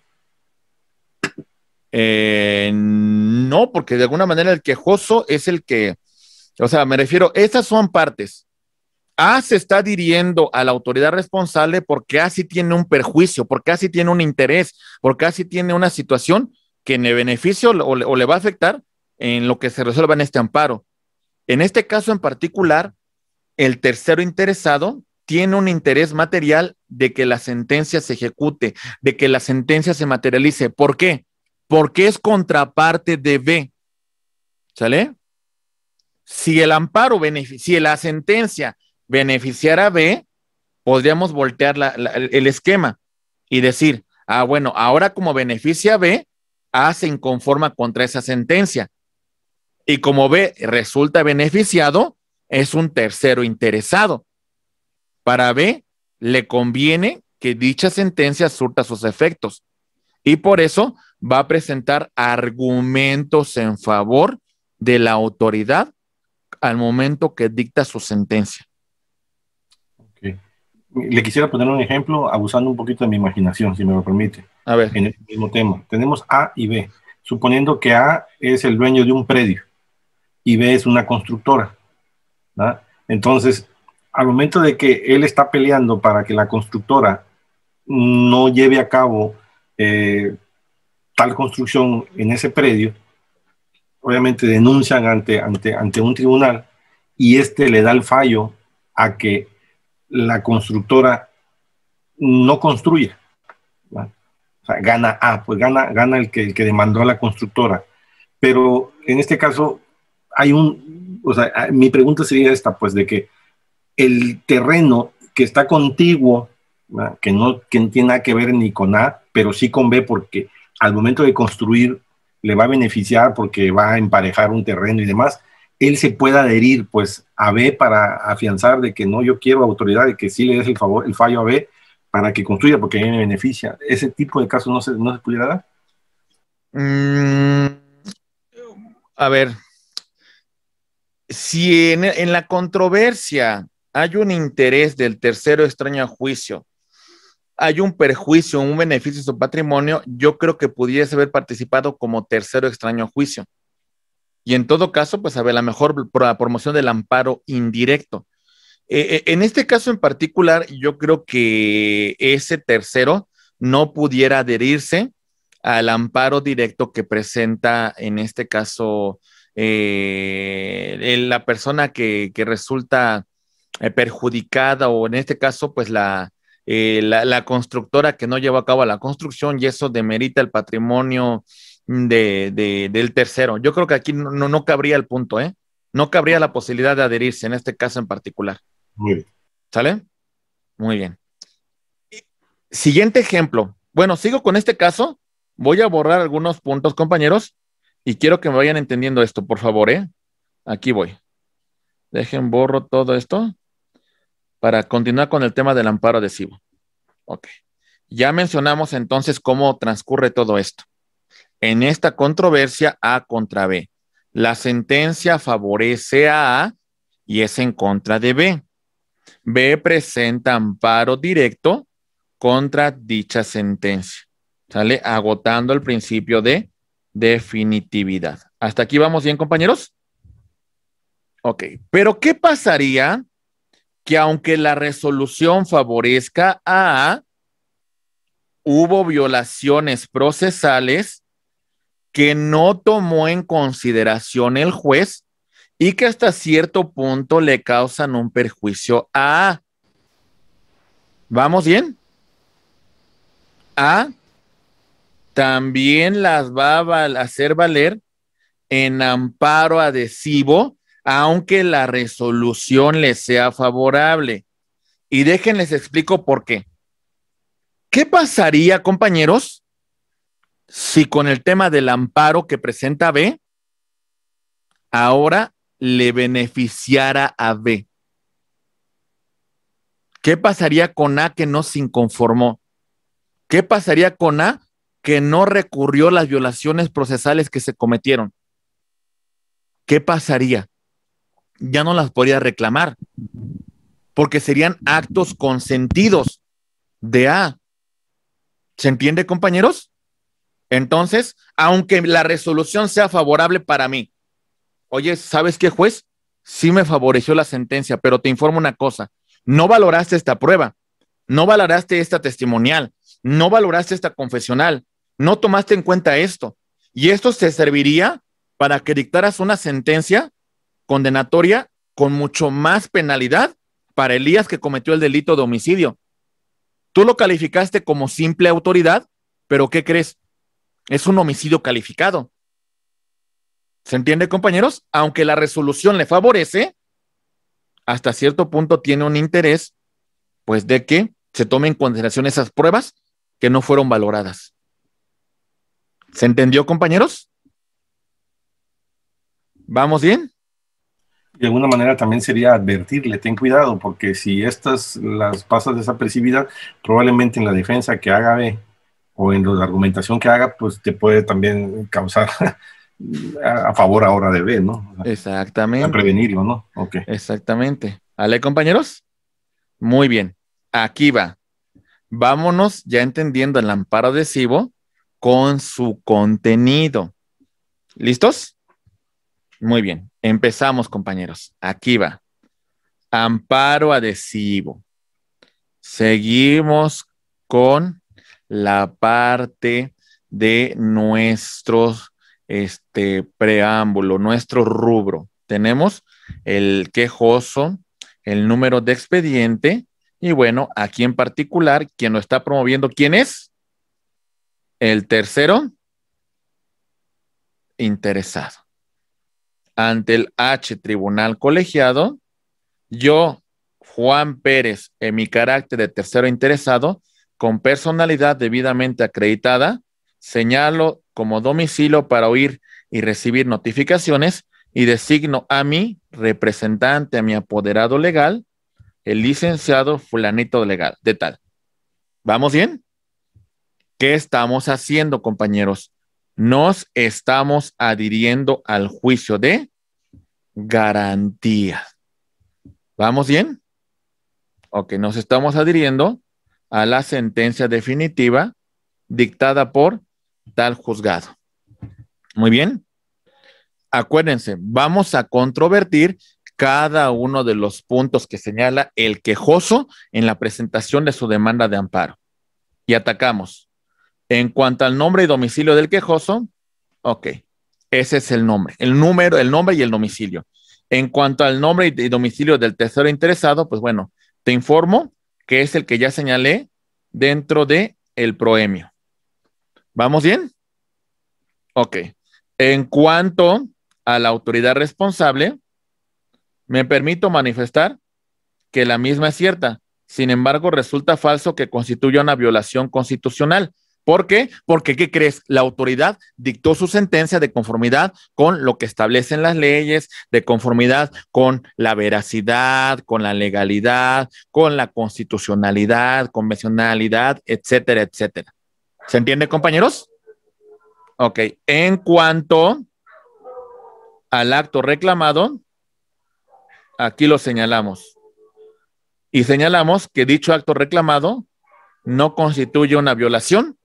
Eh, no, porque de alguna manera el quejoso es el que, o sea, me refiero, esas son partes. A se está diriendo a la autoridad responsable porque así tiene un perjuicio, porque así tiene un interés, porque así tiene una situación que le beneficio o le, o le va a afectar en lo que se resuelva en este amparo. En este caso en particular, el tercero interesado tiene un interés material de que la sentencia se ejecute, de que la sentencia se materialice. ¿Por qué? porque es contraparte de B. ¿Sale? Si el amparo, si la sentencia beneficiara a B, podríamos voltear el esquema y decir, ah, bueno, ahora como beneficia a B, A se inconforma contra esa sentencia. Y como B resulta beneficiado, es un tercero interesado. Para B, le conviene que dicha sentencia surta sus efectos. Y por eso va a presentar argumentos en favor de la autoridad al momento que dicta su sentencia. Le quisiera poner un ejemplo abusando un poquito de mi imaginación, si me lo permite. A ver. En el este mismo tema. Tenemos A y B. Suponiendo que A es el dueño de un predio y B es una constructora. Entonces, al momento de que él está peleando para que la constructora no lleve a cabo eh, tal construcción en ese predio, obviamente denuncian ante, ante, ante un tribunal y este le da el fallo a que la constructora no construya. O sea, gana A, pues gana, gana el, que, que demandó a la constructora. Pero en este caso hay un, o sea, mi pregunta sería esta, pues de que el terreno que está contiguo, que no que no tiene nada que ver ni con A, pero sí con B porque al momento de construir le va a beneficiar porque va a emparejar un terreno y demás, él se puede adherir pues a B para afianzar de que no, yo quiero autoridad de que sí le des el, favor, el fallo a B para que construya porque a mí me beneficia. ¿Ese tipo de casos no se, no se pudiera dar? Mm, a ver, si en, la controversia hay un interés del tercero extraño juicio hay un perjuicio, un beneficio en su patrimonio, yo creo que pudiese haber participado como tercero extraño juicio. Y en todo caso, pues a ver, la mejor por la promoción del amparo indirecto. Eh, eh, en este caso en particular, yo creo que ese tercero no pudiera adherirse al amparo directo que presenta en este caso eh, la persona que resulta perjudicada o en este caso, pues la, eh, la, constructora que no llevó a cabo la construcción y eso demerita el patrimonio del tercero. Yo creo que aquí no, no, cabría el punto, ¿eh? No cabría la posibilidad de adherirse en este caso en particular. Muy bien. ¿Sale? Muy bien. Siguiente ejemplo. Bueno, sigo con este caso. Voy a borrar algunos puntos, compañeros, y quiero que me vayan entendiendo esto, por favor, ¿eh? Aquí voy. Dejen borro todo esto para continuar con el tema del amparo adhesivo. Ok. Ya mencionamos entonces cómo transcurre todo esto. En esta controversia A contra B, la sentencia favorece a A y es en contra de B. B presenta amparo directo contra dicha sentencia. ¿Sale? Agotando el principio de definitividad. ¿Hasta aquí vamos bien, compañeros? Ok, pero ¿qué pasaría que aunque la resolución favorezca a, hubo violaciones procesales que no tomó en consideración el juez y que hasta cierto punto le causan un perjuicio a. ¿Vamos bien? A también las va a hacer valer en amparo adhesivo aunque la resolución les sea favorable. Y déjenles explico por qué. ¿Qué pasaría, compañeros, si con el tema del amparo que presenta B, ahora le beneficiara a B? ¿Qué pasaría con A que no se inconformó? ¿Qué pasaría con A que no recurrió las violaciones procesales que se cometieron? ¿Qué pasaría? ya no las podría reclamar, porque serían actos consentidos de A. ¿Se entiende, compañeros? Entonces, aunque la resolución sea favorable para mí, oye, ¿sabes qué, juez? Sí me favoreció la sentencia, pero te informo una cosa, no valoraste esta prueba, no valoraste esta testimonial, no valoraste esta confesional, no tomaste en cuenta esto. Y esto te serviría para que dictaras una sentencia condenatoria con mucho más penalidad para Elías que cometió el delito de homicidio. Tú lo calificaste como simple autoridad, pero ¿qué crees? Es un homicidio calificado. ¿Se entiende, compañeros? Aunque la resolución le favorece, hasta cierto punto tiene un interés, pues, de que se tomen en consideración esas pruebas que no fueron valoradas. ¿Se entendió, compañeros? ¿Vamos bien? de alguna manera también sería advertirle, ten cuidado, porque si estas las pasas desapercibidas, probablemente en la defensa que haga B eh, o en la argumentación que haga, pues te puede también causar a favor ahora de B, ¿no? Exactamente. A prevenirlo, ¿no? Okay. Exactamente. ¿Ale, compañeros? Muy bien. Aquí va. Vámonos ya entendiendo el amparo adhesivo con su contenido. ¿Listos? Muy bien, empezamos compañeros. Aquí va. Amparo adhesivo. Seguimos con la parte de nuestro este, preámbulo, nuestro rubro. Tenemos el quejoso, el número de expediente y bueno, aquí en particular, quien lo está promoviendo, ¿quién es? El tercero interesado ante el H Tribunal Colegiado, yo, Juan Pérez, en mi carácter de tercero interesado, con personalidad debidamente acreditada, señalo como domicilio para oír y recibir notificaciones y designo a mi representante, a mi apoderado legal, el licenciado fulanito legal, de tal. ¿Vamos bien? ¿Qué estamos haciendo, compañeros? nos estamos adhiriendo al juicio de garantía. ¿Vamos bien? Ok, nos estamos adhiriendo a la sentencia definitiva dictada por tal juzgado. Muy bien. Acuérdense, vamos a controvertir cada uno de los puntos que señala el quejoso en la presentación de su demanda de amparo. Y atacamos en cuanto al nombre y domicilio del quejoso, ok, ese es el nombre, el número, el nombre y el domicilio. En cuanto al nombre y domicilio del tercero interesado, pues bueno, te informo que es el que ya señalé dentro de el proemio. ¿Vamos bien? Ok. En cuanto a la autoridad responsable, me permito manifestar que la misma es cierta. Sin embargo, resulta falso que constituya una violación constitucional, ¿Por qué? Porque, ¿qué crees? La autoridad dictó su sentencia de conformidad con lo que establecen las leyes, de conformidad con la veracidad, con la legalidad, con la constitucionalidad, convencionalidad, etcétera, etcétera. ¿Se entiende, compañeros? Ok, en cuanto al acto reclamado, aquí lo señalamos. Y señalamos que dicho acto reclamado no constituye una violación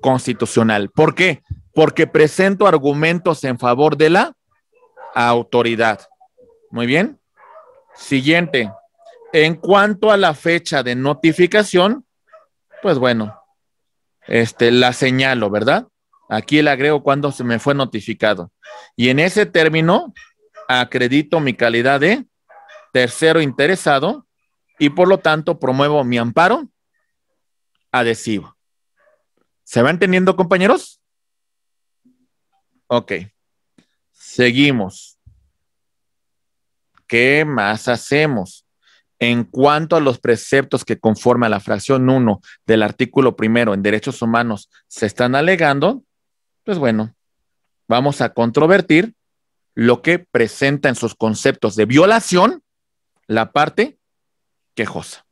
constitucional. ¿Por qué? Porque presento argumentos en favor de la autoridad. Muy bien. Siguiente. En cuanto a la fecha de notificación, pues bueno, este, la señalo, ¿verdad? Aquí le agrego cuando se me fue notificado. Y en ese término, acredito mi calidad de tercero interesado y por lo tanto promuevo mi amparo adhesivo. ¿Se van teniendo, compañeros? Ok. Seguimos. ¿Qué más hacemos? En cuanto a los preceptos que conforma la fracción 1 del artículo primero en derechos humanos se están alegando, pues bueno, vamos a controvertir lo que presenta en sus conceptos de violación la parte quejosa.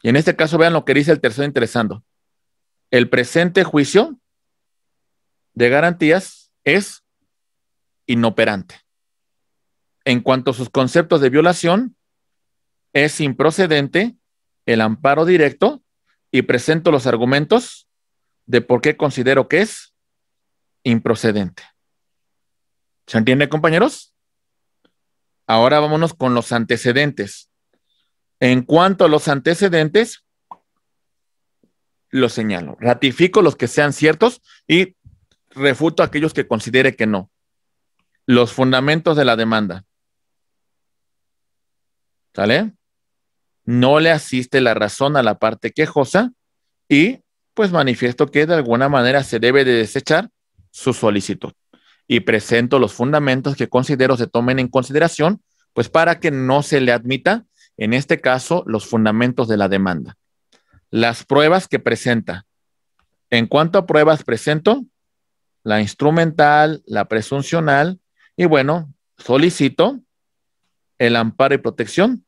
Y en este caso vean lo que dice el tercero interesando el presente juicio de garantías es inoperante. En cuanto a sus conceptos de violación, es improcedente el amparo directo y presento los argumentos de por qué considero que es improcedente. ¿Se entiende, compañeros? Ahora vámonos con los antecedentes. En cuanto a los antecedentes, lo señalo. Ratifico los que sean ciertos y refuto aquellos que considere que no. Los fundamentos de la demanda. ¿Sale? No le asiste la razón a la parte quejosa y pues manifiesto que de alguna manera se debe de desechar su solicitud y presento los fundamentos que considero se tomen en consideración pues para que no se le admita en este caso los fundamentos de la demanda las pruebas que presenta. En cuanto a pruebas, presento la instrumental, la presuncional y bueno, solicito el amparo y protección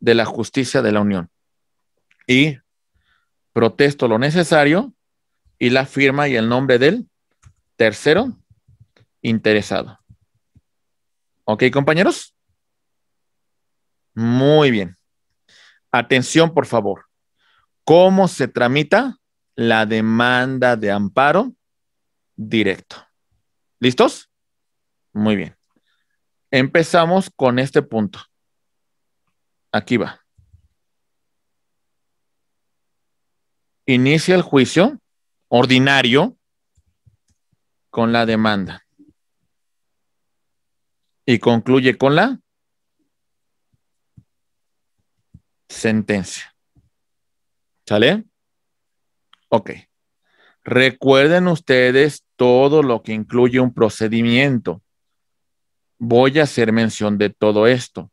de la justicia de la Unión. Y protesto lo necesario y la firma y el nombre del tercero interesado. ¿Ok, compañeros? Muy bien. Atención, por favor cómo se tramita la demanda de amparo directo. ¿Listos? Muy bien. Empezamos con este punto. Aquí va. Inicia el juicio ordinario con la demanda y concluye con la sentencia. ¿Sale? Ok. Recuerden ustedes todo lo que incluye un procedimiento. Voy a hacer mención de todo esto.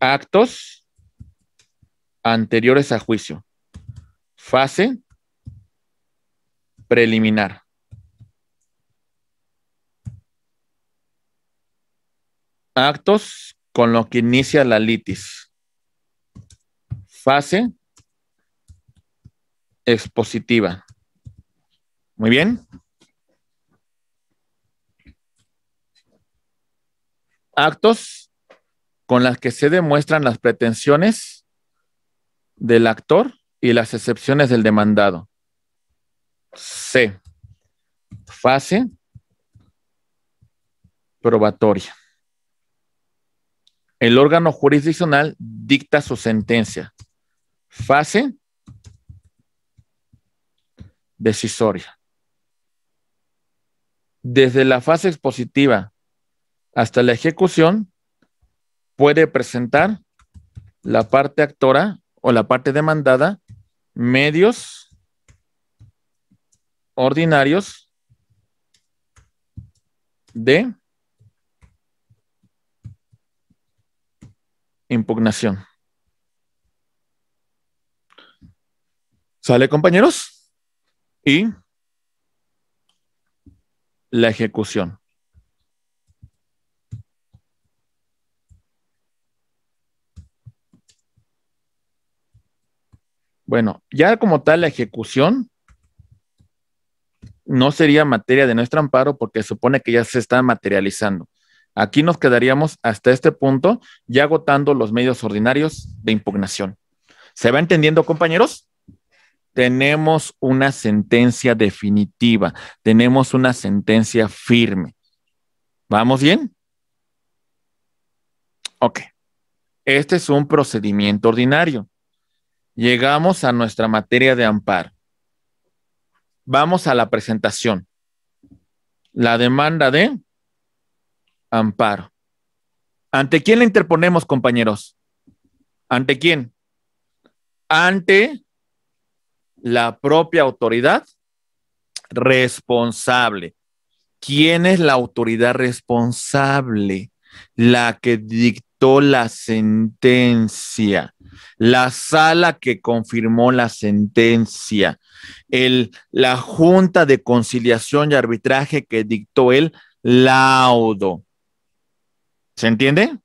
Actos anteriores a juicio. Fase preliminar. Actos con lo que inicia la litis fase expositiva. Muy bien. Actos con las que se demuestran las pretensiones del actor y las excepciones del demandado. C. Fase probatoria. El órgano jurisdiccional dicta su sentencia fase decisoria. Desde la fase expositiva hasta la ejecución, puede presentar la parte actora o la parte demandada medios ordinarios de impugnación. Sale, compañeros. Y la ejecución. Bueno, ya como tal la ejecución no sería materia de nuestro amparo porque supone que ya se está materializando. Aquí nos quedaríamos hasta este punto ya agotando los medios ordinarios de impugnación. ¿Se va entendiendo, compañeros? tenemos una sentencia definitiva, tenemos una sentencia firme. ¿Vamos bien? Ok. Este es un procedimiento ordinario. Llegamos a nuestra materia de amparo. Vamos a la presentación. La demanda de amparo. ¿Ante quién la interponemos, compañeros? ¿Ante quién? Ante la propia autoridad responsable. ¿Quién es la autoridad responsable? La que dictó la sentencia, la sala que confirmó la sentencia, el, la Junta de Conciliación y Arbitraje que dictó el laudo. ¿Se entiende?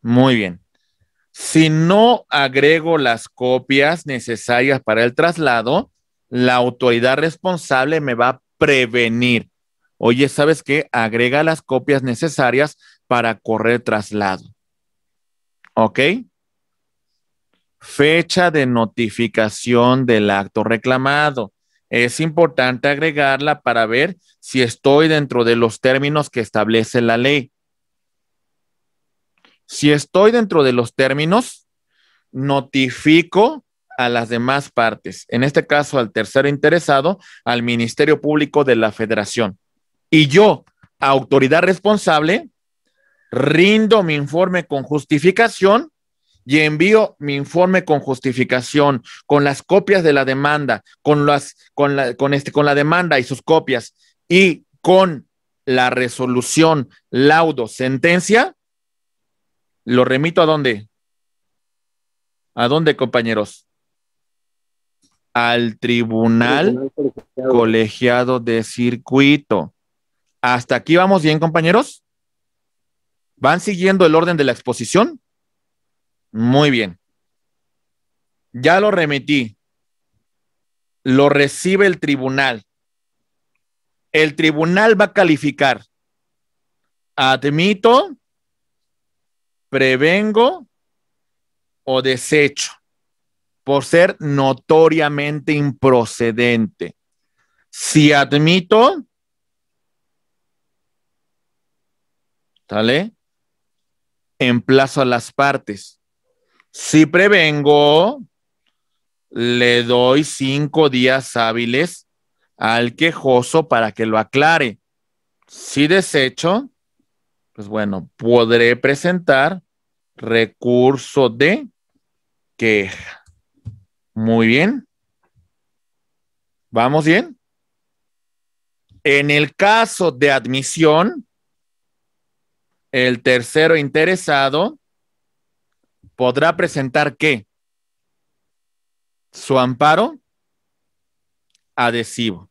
Muy bien. Si no agrego las copias necesarias para el traslado, la autoridad responsable me va a prevenir. Oye, ¿sabes qué? Agrega las copias necesarias para correr traslado. ¿Ok? Fecha de notificación del acto reclamado. Es importante agregarla para ver si estoy dentro de los términos que establece la ley. Si estoy dentro de los términos, notifico a las demás partes, en este caso al tercero interesado, al Ministerio Público de la Federación. Y yo, autoridad responsable, rindo mi informe con justificación y envío mi informe con justificación, con las copias de la demanda, con, las, con, la, con, este, con la demanda y sus copias y con la resolución, laudo, sentencia, ¿Lo remito a dónde? ¿A dónde, compañeros? Al tribunal, colegiado de circuito. ¿Hasta aquí vamos bien, compañeros? ¿Van siguiendo el orden de la exposición? Muy bien. Ya lo remití. Lo recibe el tribunal. El tribunal va a calificar. Admito prevengo o desecho por ser notoriamente improcedente. Si admito, ¿sale? Emplazo a las partes. Si prevengo, le doy cinco días hábiles al quejoso para que lo aclare. Si desecho, pues bueno, podré presentar recurso de queja. Muy bien. ¿Vamos bien? En el caso de admisión, el tercero interesado podrá presentar qué? Su amparo adhesivo.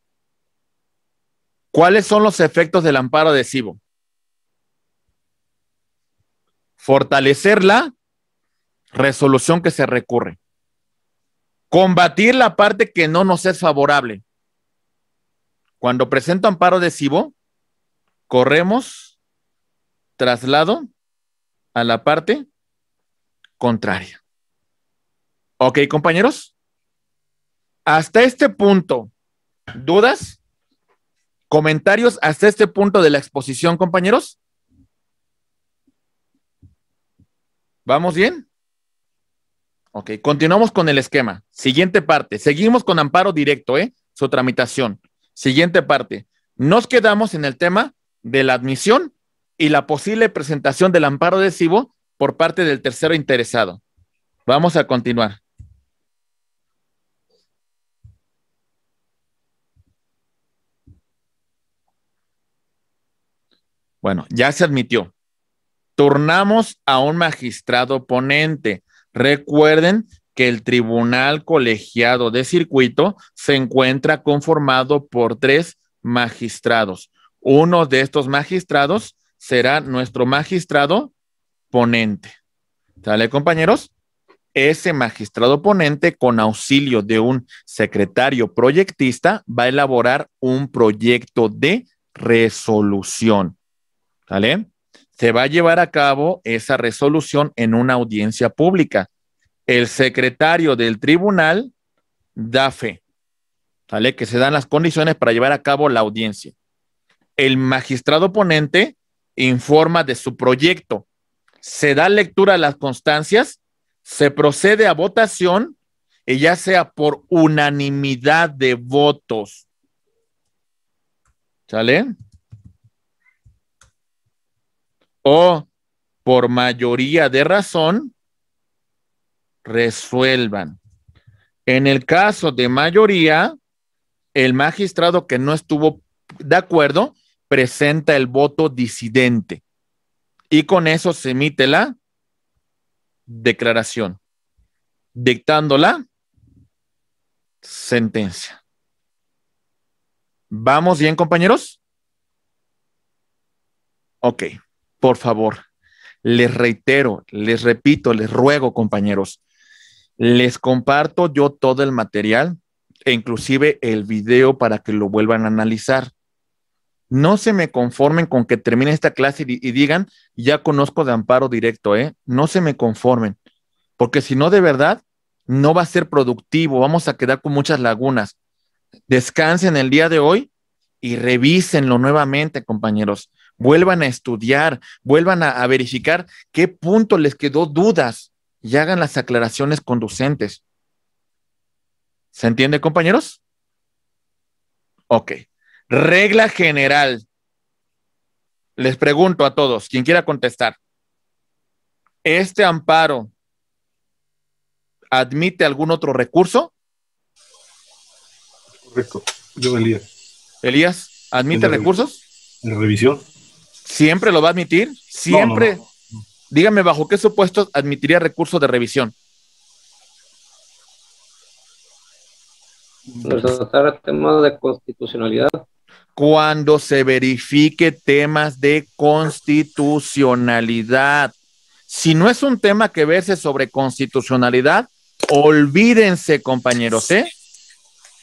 ¿Cuáles son los efectos del amparo adhesivo? fortalecer la resolución que se recurre, combatir la parte que no nos es favorable. Cuando presento amparo adhesivo, corremos traslado a la parte contraria. ¿Ok, compañeros? Hasta este punto, ¿dudas? ¿Comentarios hasta este punto de la exposición, compañeros? ¿Vamos bien? Ok, continuamos con el esquema. Siguiente parte. Seguimos con amparo directo, ¿eh? Su tramitación. Siguiente parte. Nos quedamos en el tema de la admisión y la posible presentación del amparo adhesivo por parte del tercero interesado. Vamos a continuar. Bueno, ya se admitió. Tornamos a un magistrado ponente. Recuerden que el tribunal colegiado de circuito se encuentra conformado por tres magistrados. Uno de estos magistrados será nuestro magistrado ponente. ¿Sale, compañeros? Ese magistrado ponente, con auxilio de un secretario proyectista, va a elaborar un proyecto de resolución. ¿Sale? se va a llevar a cabo esa resolución en una audiencia pública. El secretario del tribunal da fe, ¿sale? Que se dan las condiciones para llevar a cabo la audiencia. El magistrado ponente informa de su proyecto, se da lectura a las constancias, se procede a votación y ya sea por unanimidad de votos. ¿Sale? o por mayoría de razón resuelvan. En el caso de mayoría, el magistrado que no estuvo de acuerdo presenta el voto disidente y con eso se emite la declaración, dictando la sentencia. ¿Vamos bien, compañeros? Ok por favor, les reitero, les repito, les ruego, compañeros, les comparto yo todo el material e inclusive el video para que lo vuelvan a analizar. No se me conformen con que termine esta clase y, digan, ya conozco de amparo directo, ¿eh? No se me conformen, porque si no, de verdad, no va a ser productivo, vamos a quedar con muchas lagunas. Descansen el día de hoy y revísenlo nuevamente, compañeros vuelvan a estudiar, vuelvan a, verificar qué punto les quedó dudas y hagan las aclaraciones conducentes. ¿Se entiende, compañeros? Ok. Regla general. Les pregunto a todos, quien quiera contestar. ¿Este amparo admite algún otro recurso? Correcto. Yo, Elías. Elías, ¿admite recursos? En revisión. ¿Siempre lo va a admitir? Siempre. Dígame, ¿bajo qué supuestos admitiría recurso de revisión? Pues, temas de constitucionalidad. Cuando se verifique temas de constitucionalidad. Si no es un tema que verse sobre constitucionalidad, olvídense, compañeros, ¿eh?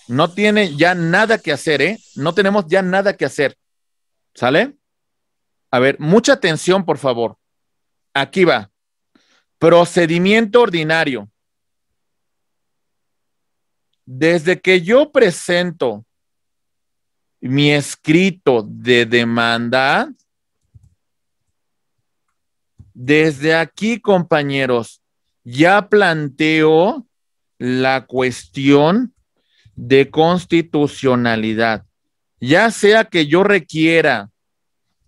No tiene ya nada que hacer, ¿eh? No tenemos ya nada que hacer. ¿Sale? A ver, mucha atención, por favor. Aquí va. Procedimiento ordinario. Desde que yo presento mi escrito de demanda, desde aquí, compañeros, ya planteo la cuestión de constitucionalidad. Ya sea que yo requiera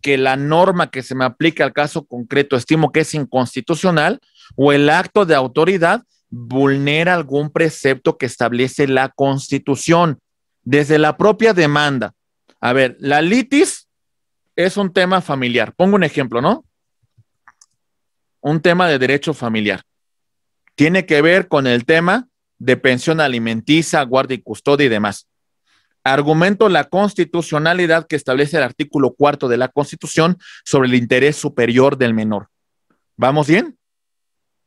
que la norma que se me aplica al caso concreto estimo que es inconstitucional o el acto de autoridad vulnera algún precepto que establece la Constitución desde la propia demanda. A ver, la litis es un tema familiar. Pongo un ejemplo, ¿no? Un tema de derecho familiar. Tiene que ver con el tema de pensión alimenticia, guardia y custodia y demás. Argumento la constitucionalidad que establece el artículo cuarto de la Constitución sobre el interés superior del menor. ¿Vamos bien?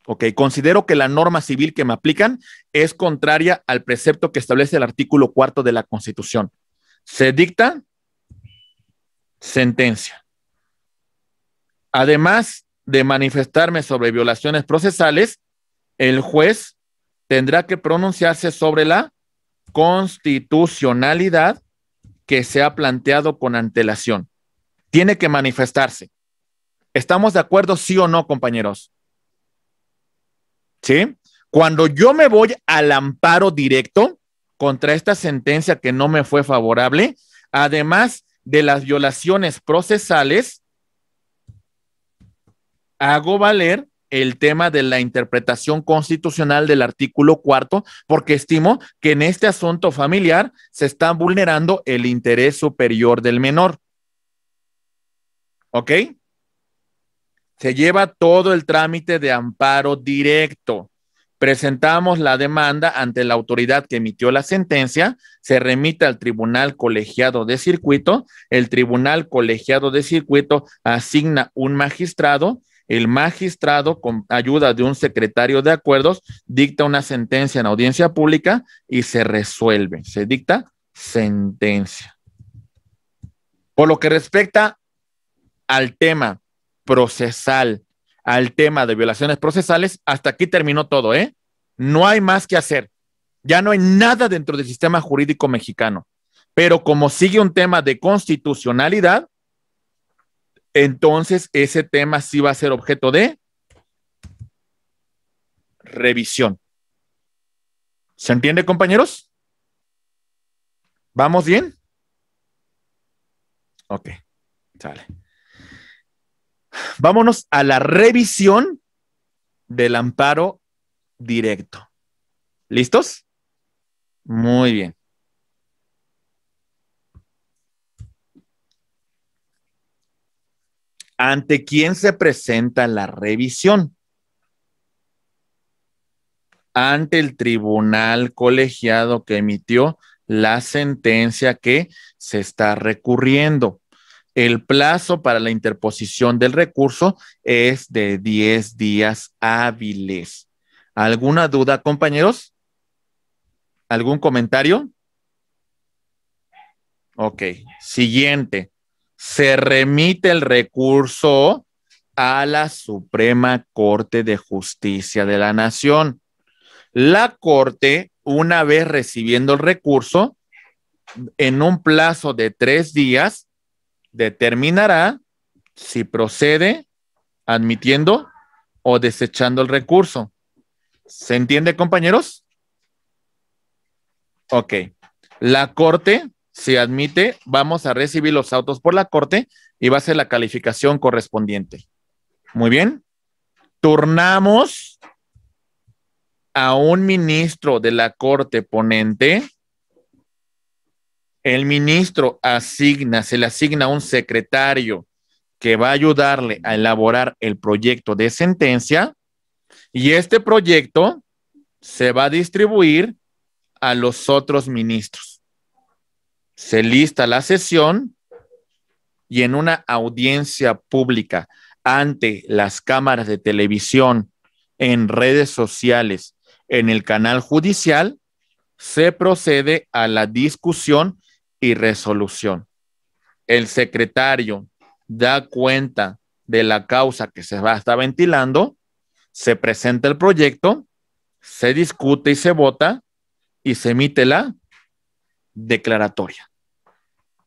Ok, considero que la norma civil que me aplican es contraria al precepto que establece el artículo cuarto de la Constitución. Se dicta sentencia. Además de manifestarme sobre violaciones procesales, el juez tendrá que pronunciarse sobre la constitucionalidad que se ha planteado con antelación. Tiene que manifestarse. ¿Estamos de acuerdo, sí o no, compañeros? ¿Sí? Cuando yo me voy al amparo directo contra esta sentencia que no me fue favorable, además de las violaciones procesales, hago valer el tema de la interpretación constitucional del artículo cuarto, porque estimo que en este asunto familiar se está vulnerando el interés superior del menor. ¿Ok? Se lleva todo el trámite de amparo directo. Presentamos la demanda ante la autoridad que emitió la sentencia, se remite al Tribunal Colegiado de Circuito, el Tribunal Colegiado de Circuito asigna un magistrado el magistrado, con ayuda de un secretario de acuerdos, dicta una sentencia en audiencia pública y se resuelve, se dicta sentencia. Por lo que respecta al tema procesal, al tema de violaciones procesales, hasta aquí terminó todo, ¿eh? No hay más que hacer. Ya no hay nada dentro del sistema jurídico mexicano. Pero como sigue un tema de constitucionalidad, entonces ese tema sí va a ser objeto de revisión. ¿Se entiende, compañeros? ¿Vamos bien? Ok, sale. Vámonos a la revisión del amparo directo. ¿Listos? Muy bien. ¿Ante quién se presenta la revisión? Ante el tribunal colegiado que emitió la sentencia que se está recurriendo. El plazo para la interposición del recurso es de 10 días hábiles. ¿Alguna duda, compañeros? ¿Algún comentario? Ok, siguiente se remite el recurso a la Suprema Corte de Justicia de la Nación. La Corte, una vez recibiendo el recurso, en un plazo de tres días, determinará si procede admitiendo o desechando el recurso. ¿Se entiende, compañeros? Ok. La Corte si admite, vamos a recibir los autos por la corte y va a ser la calificación correspondiente. Muy bien. Turnamos a un ministro de la corte ponente. El ministro asigna, se le asigna un secretario que va a ayudarle a elaborar el proyecto de sentencia y este proyecto se va a distribuir a los otros ministros se lista la sesión y en una audiencia pública ante las cámaras de televisión, en redes sociales, en el canal judicial, se procede a la discusión y resolución. El secretario da cuenta de la causa que se va a estar ventilando, se presenta el proyecto, se discute y se vota y se emite la declaratoria.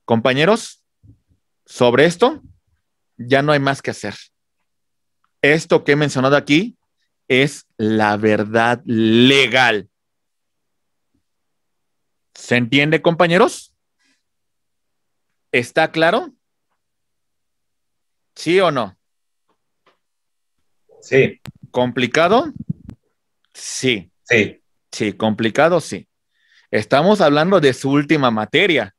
Compañeros, sobre esto ya no hay más que hacer. Esto que he mencionado aquí es la verdad legal. ¿Se entiende, compañeros? ¿Está claro? ¿Sí o no? Sí. ¿Complicado? Sí. Sí. Sí, complicado, sí. Estamos hablando de su última materia.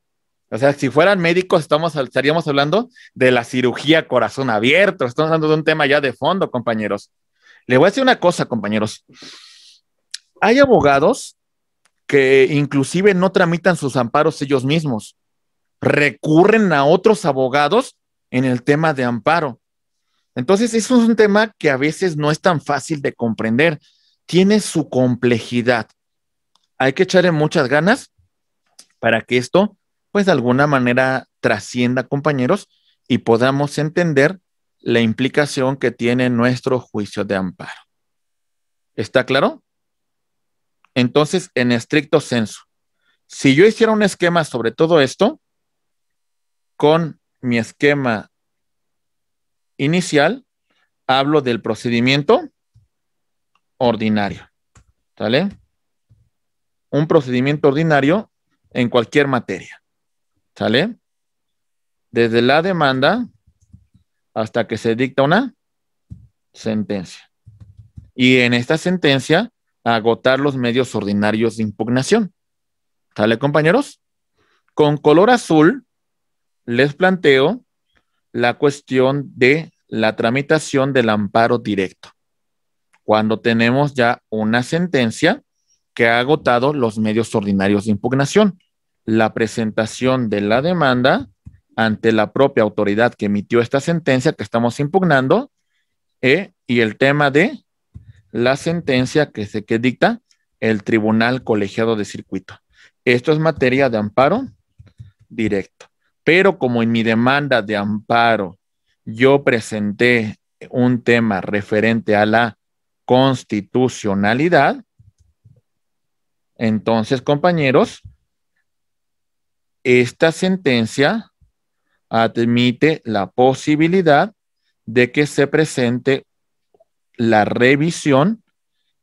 O sea, si fueran médicos, estaríamos hablando de la cirugía corazón abierto. Estamos hablando de un tema ya de fondo, compañeros. Le voy a decir una cosa, compañeros. Hay abogados que inclusive no tramitan sus amparos ellos mismos. Recurren a otros abogados en el tema de amparo. Entonces, eso es un tema que a veces no es tan fácil de comprender. Tiene su complejidad hay que echarle muchas ganas para que esto, pues de alguna manera, trascienda, compañeros, y podamos entender la implicación que tiene nuestro juicio de amparo. ¿Está claro? Entonces, en estricto censo, si yo hiciera un esquema sobre todo esto, con mi esquema inicial, hablo del procedimiento ordinario. ¿Sale? un procedimiento ordinario en cualquier materia. ¿Sale? Desde la demanda hasta que se dicta una sentencia. Y en esta sentencia, agotar los medios ordinarios de impugnación. ¿Sale, compañeros? Con color azul, les planteo la cuestión de la tramitación del amparo directo. Cuando tenemos ya una sentencia que ha agotado los medios ordinarios de impugnación. La presentación de la demanda ante la propia autoridad que emitió esta sentencia que estamos impugnando eh, y el tema de la sentencia que, se, que dicta el Tribunal Colegiado de Circuito. Esto es materia de amparo directo. Pero como en mi demanda de amparo yo presenté un tema referente a la constitucionalidad, entonces, compañeros, esta sentencia admite la posibilidad de que se presente la revisión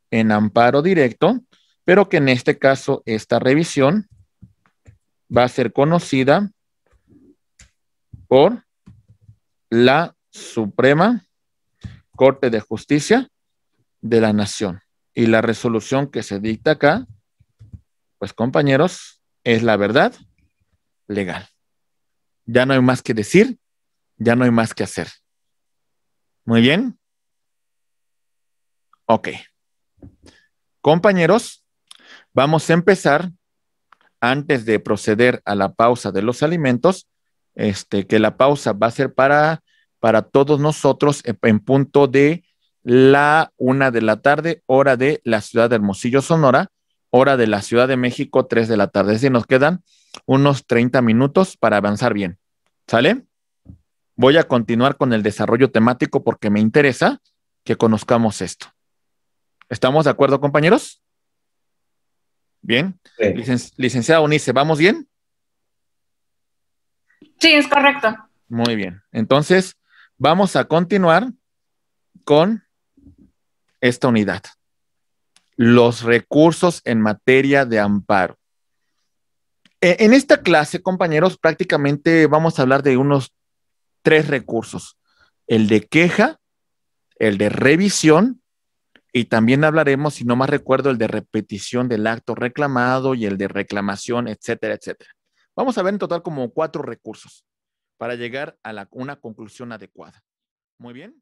en amparo directo, pero que en este caso esta revisión va a ser conocida por la Suprema Corte de Justicia de la Nación. Y la resolución que se dicta acá pues compañeros, es la verdad legal. Ya no hay más que decir, ya no hay más que hacer. Muy bien. Ok. Compañeros, vamos a empezar antes de proceder a la pausa de los alimentos, este, que la pausa va a ser para, para todos nosotros en, en punto de la una de la tarde, hora de la ciudad de Hermosillo, Sonora hora de la Ciudad de México, 3 de la tarde. Es nos quedan unos 30 minutos para avanzar bien. ¿Sale? Voy a continuar con el desarrollo temático porque me interesa que conozcamos esto. ¿Estamos de acuerdo, compañeros? Bien. Sí. licenciada Unice, ¿vamos bien? Sí, es correcto. Muy bien. Entonces, vamos a continuar con esta unidad los recursos en materia de amparo. E, en esta clase, compañeros, prácticamente vamos a hablar de unos tres recursos. El de queja, el de revisión y también hablaremos, si no más recuerdo, el de repetición del acto reclamado y el de reclamación, etcétera, etcétera. Vamos a ver en total como cuatro recursos para llegar a una conclusión adecuada. Muy bien.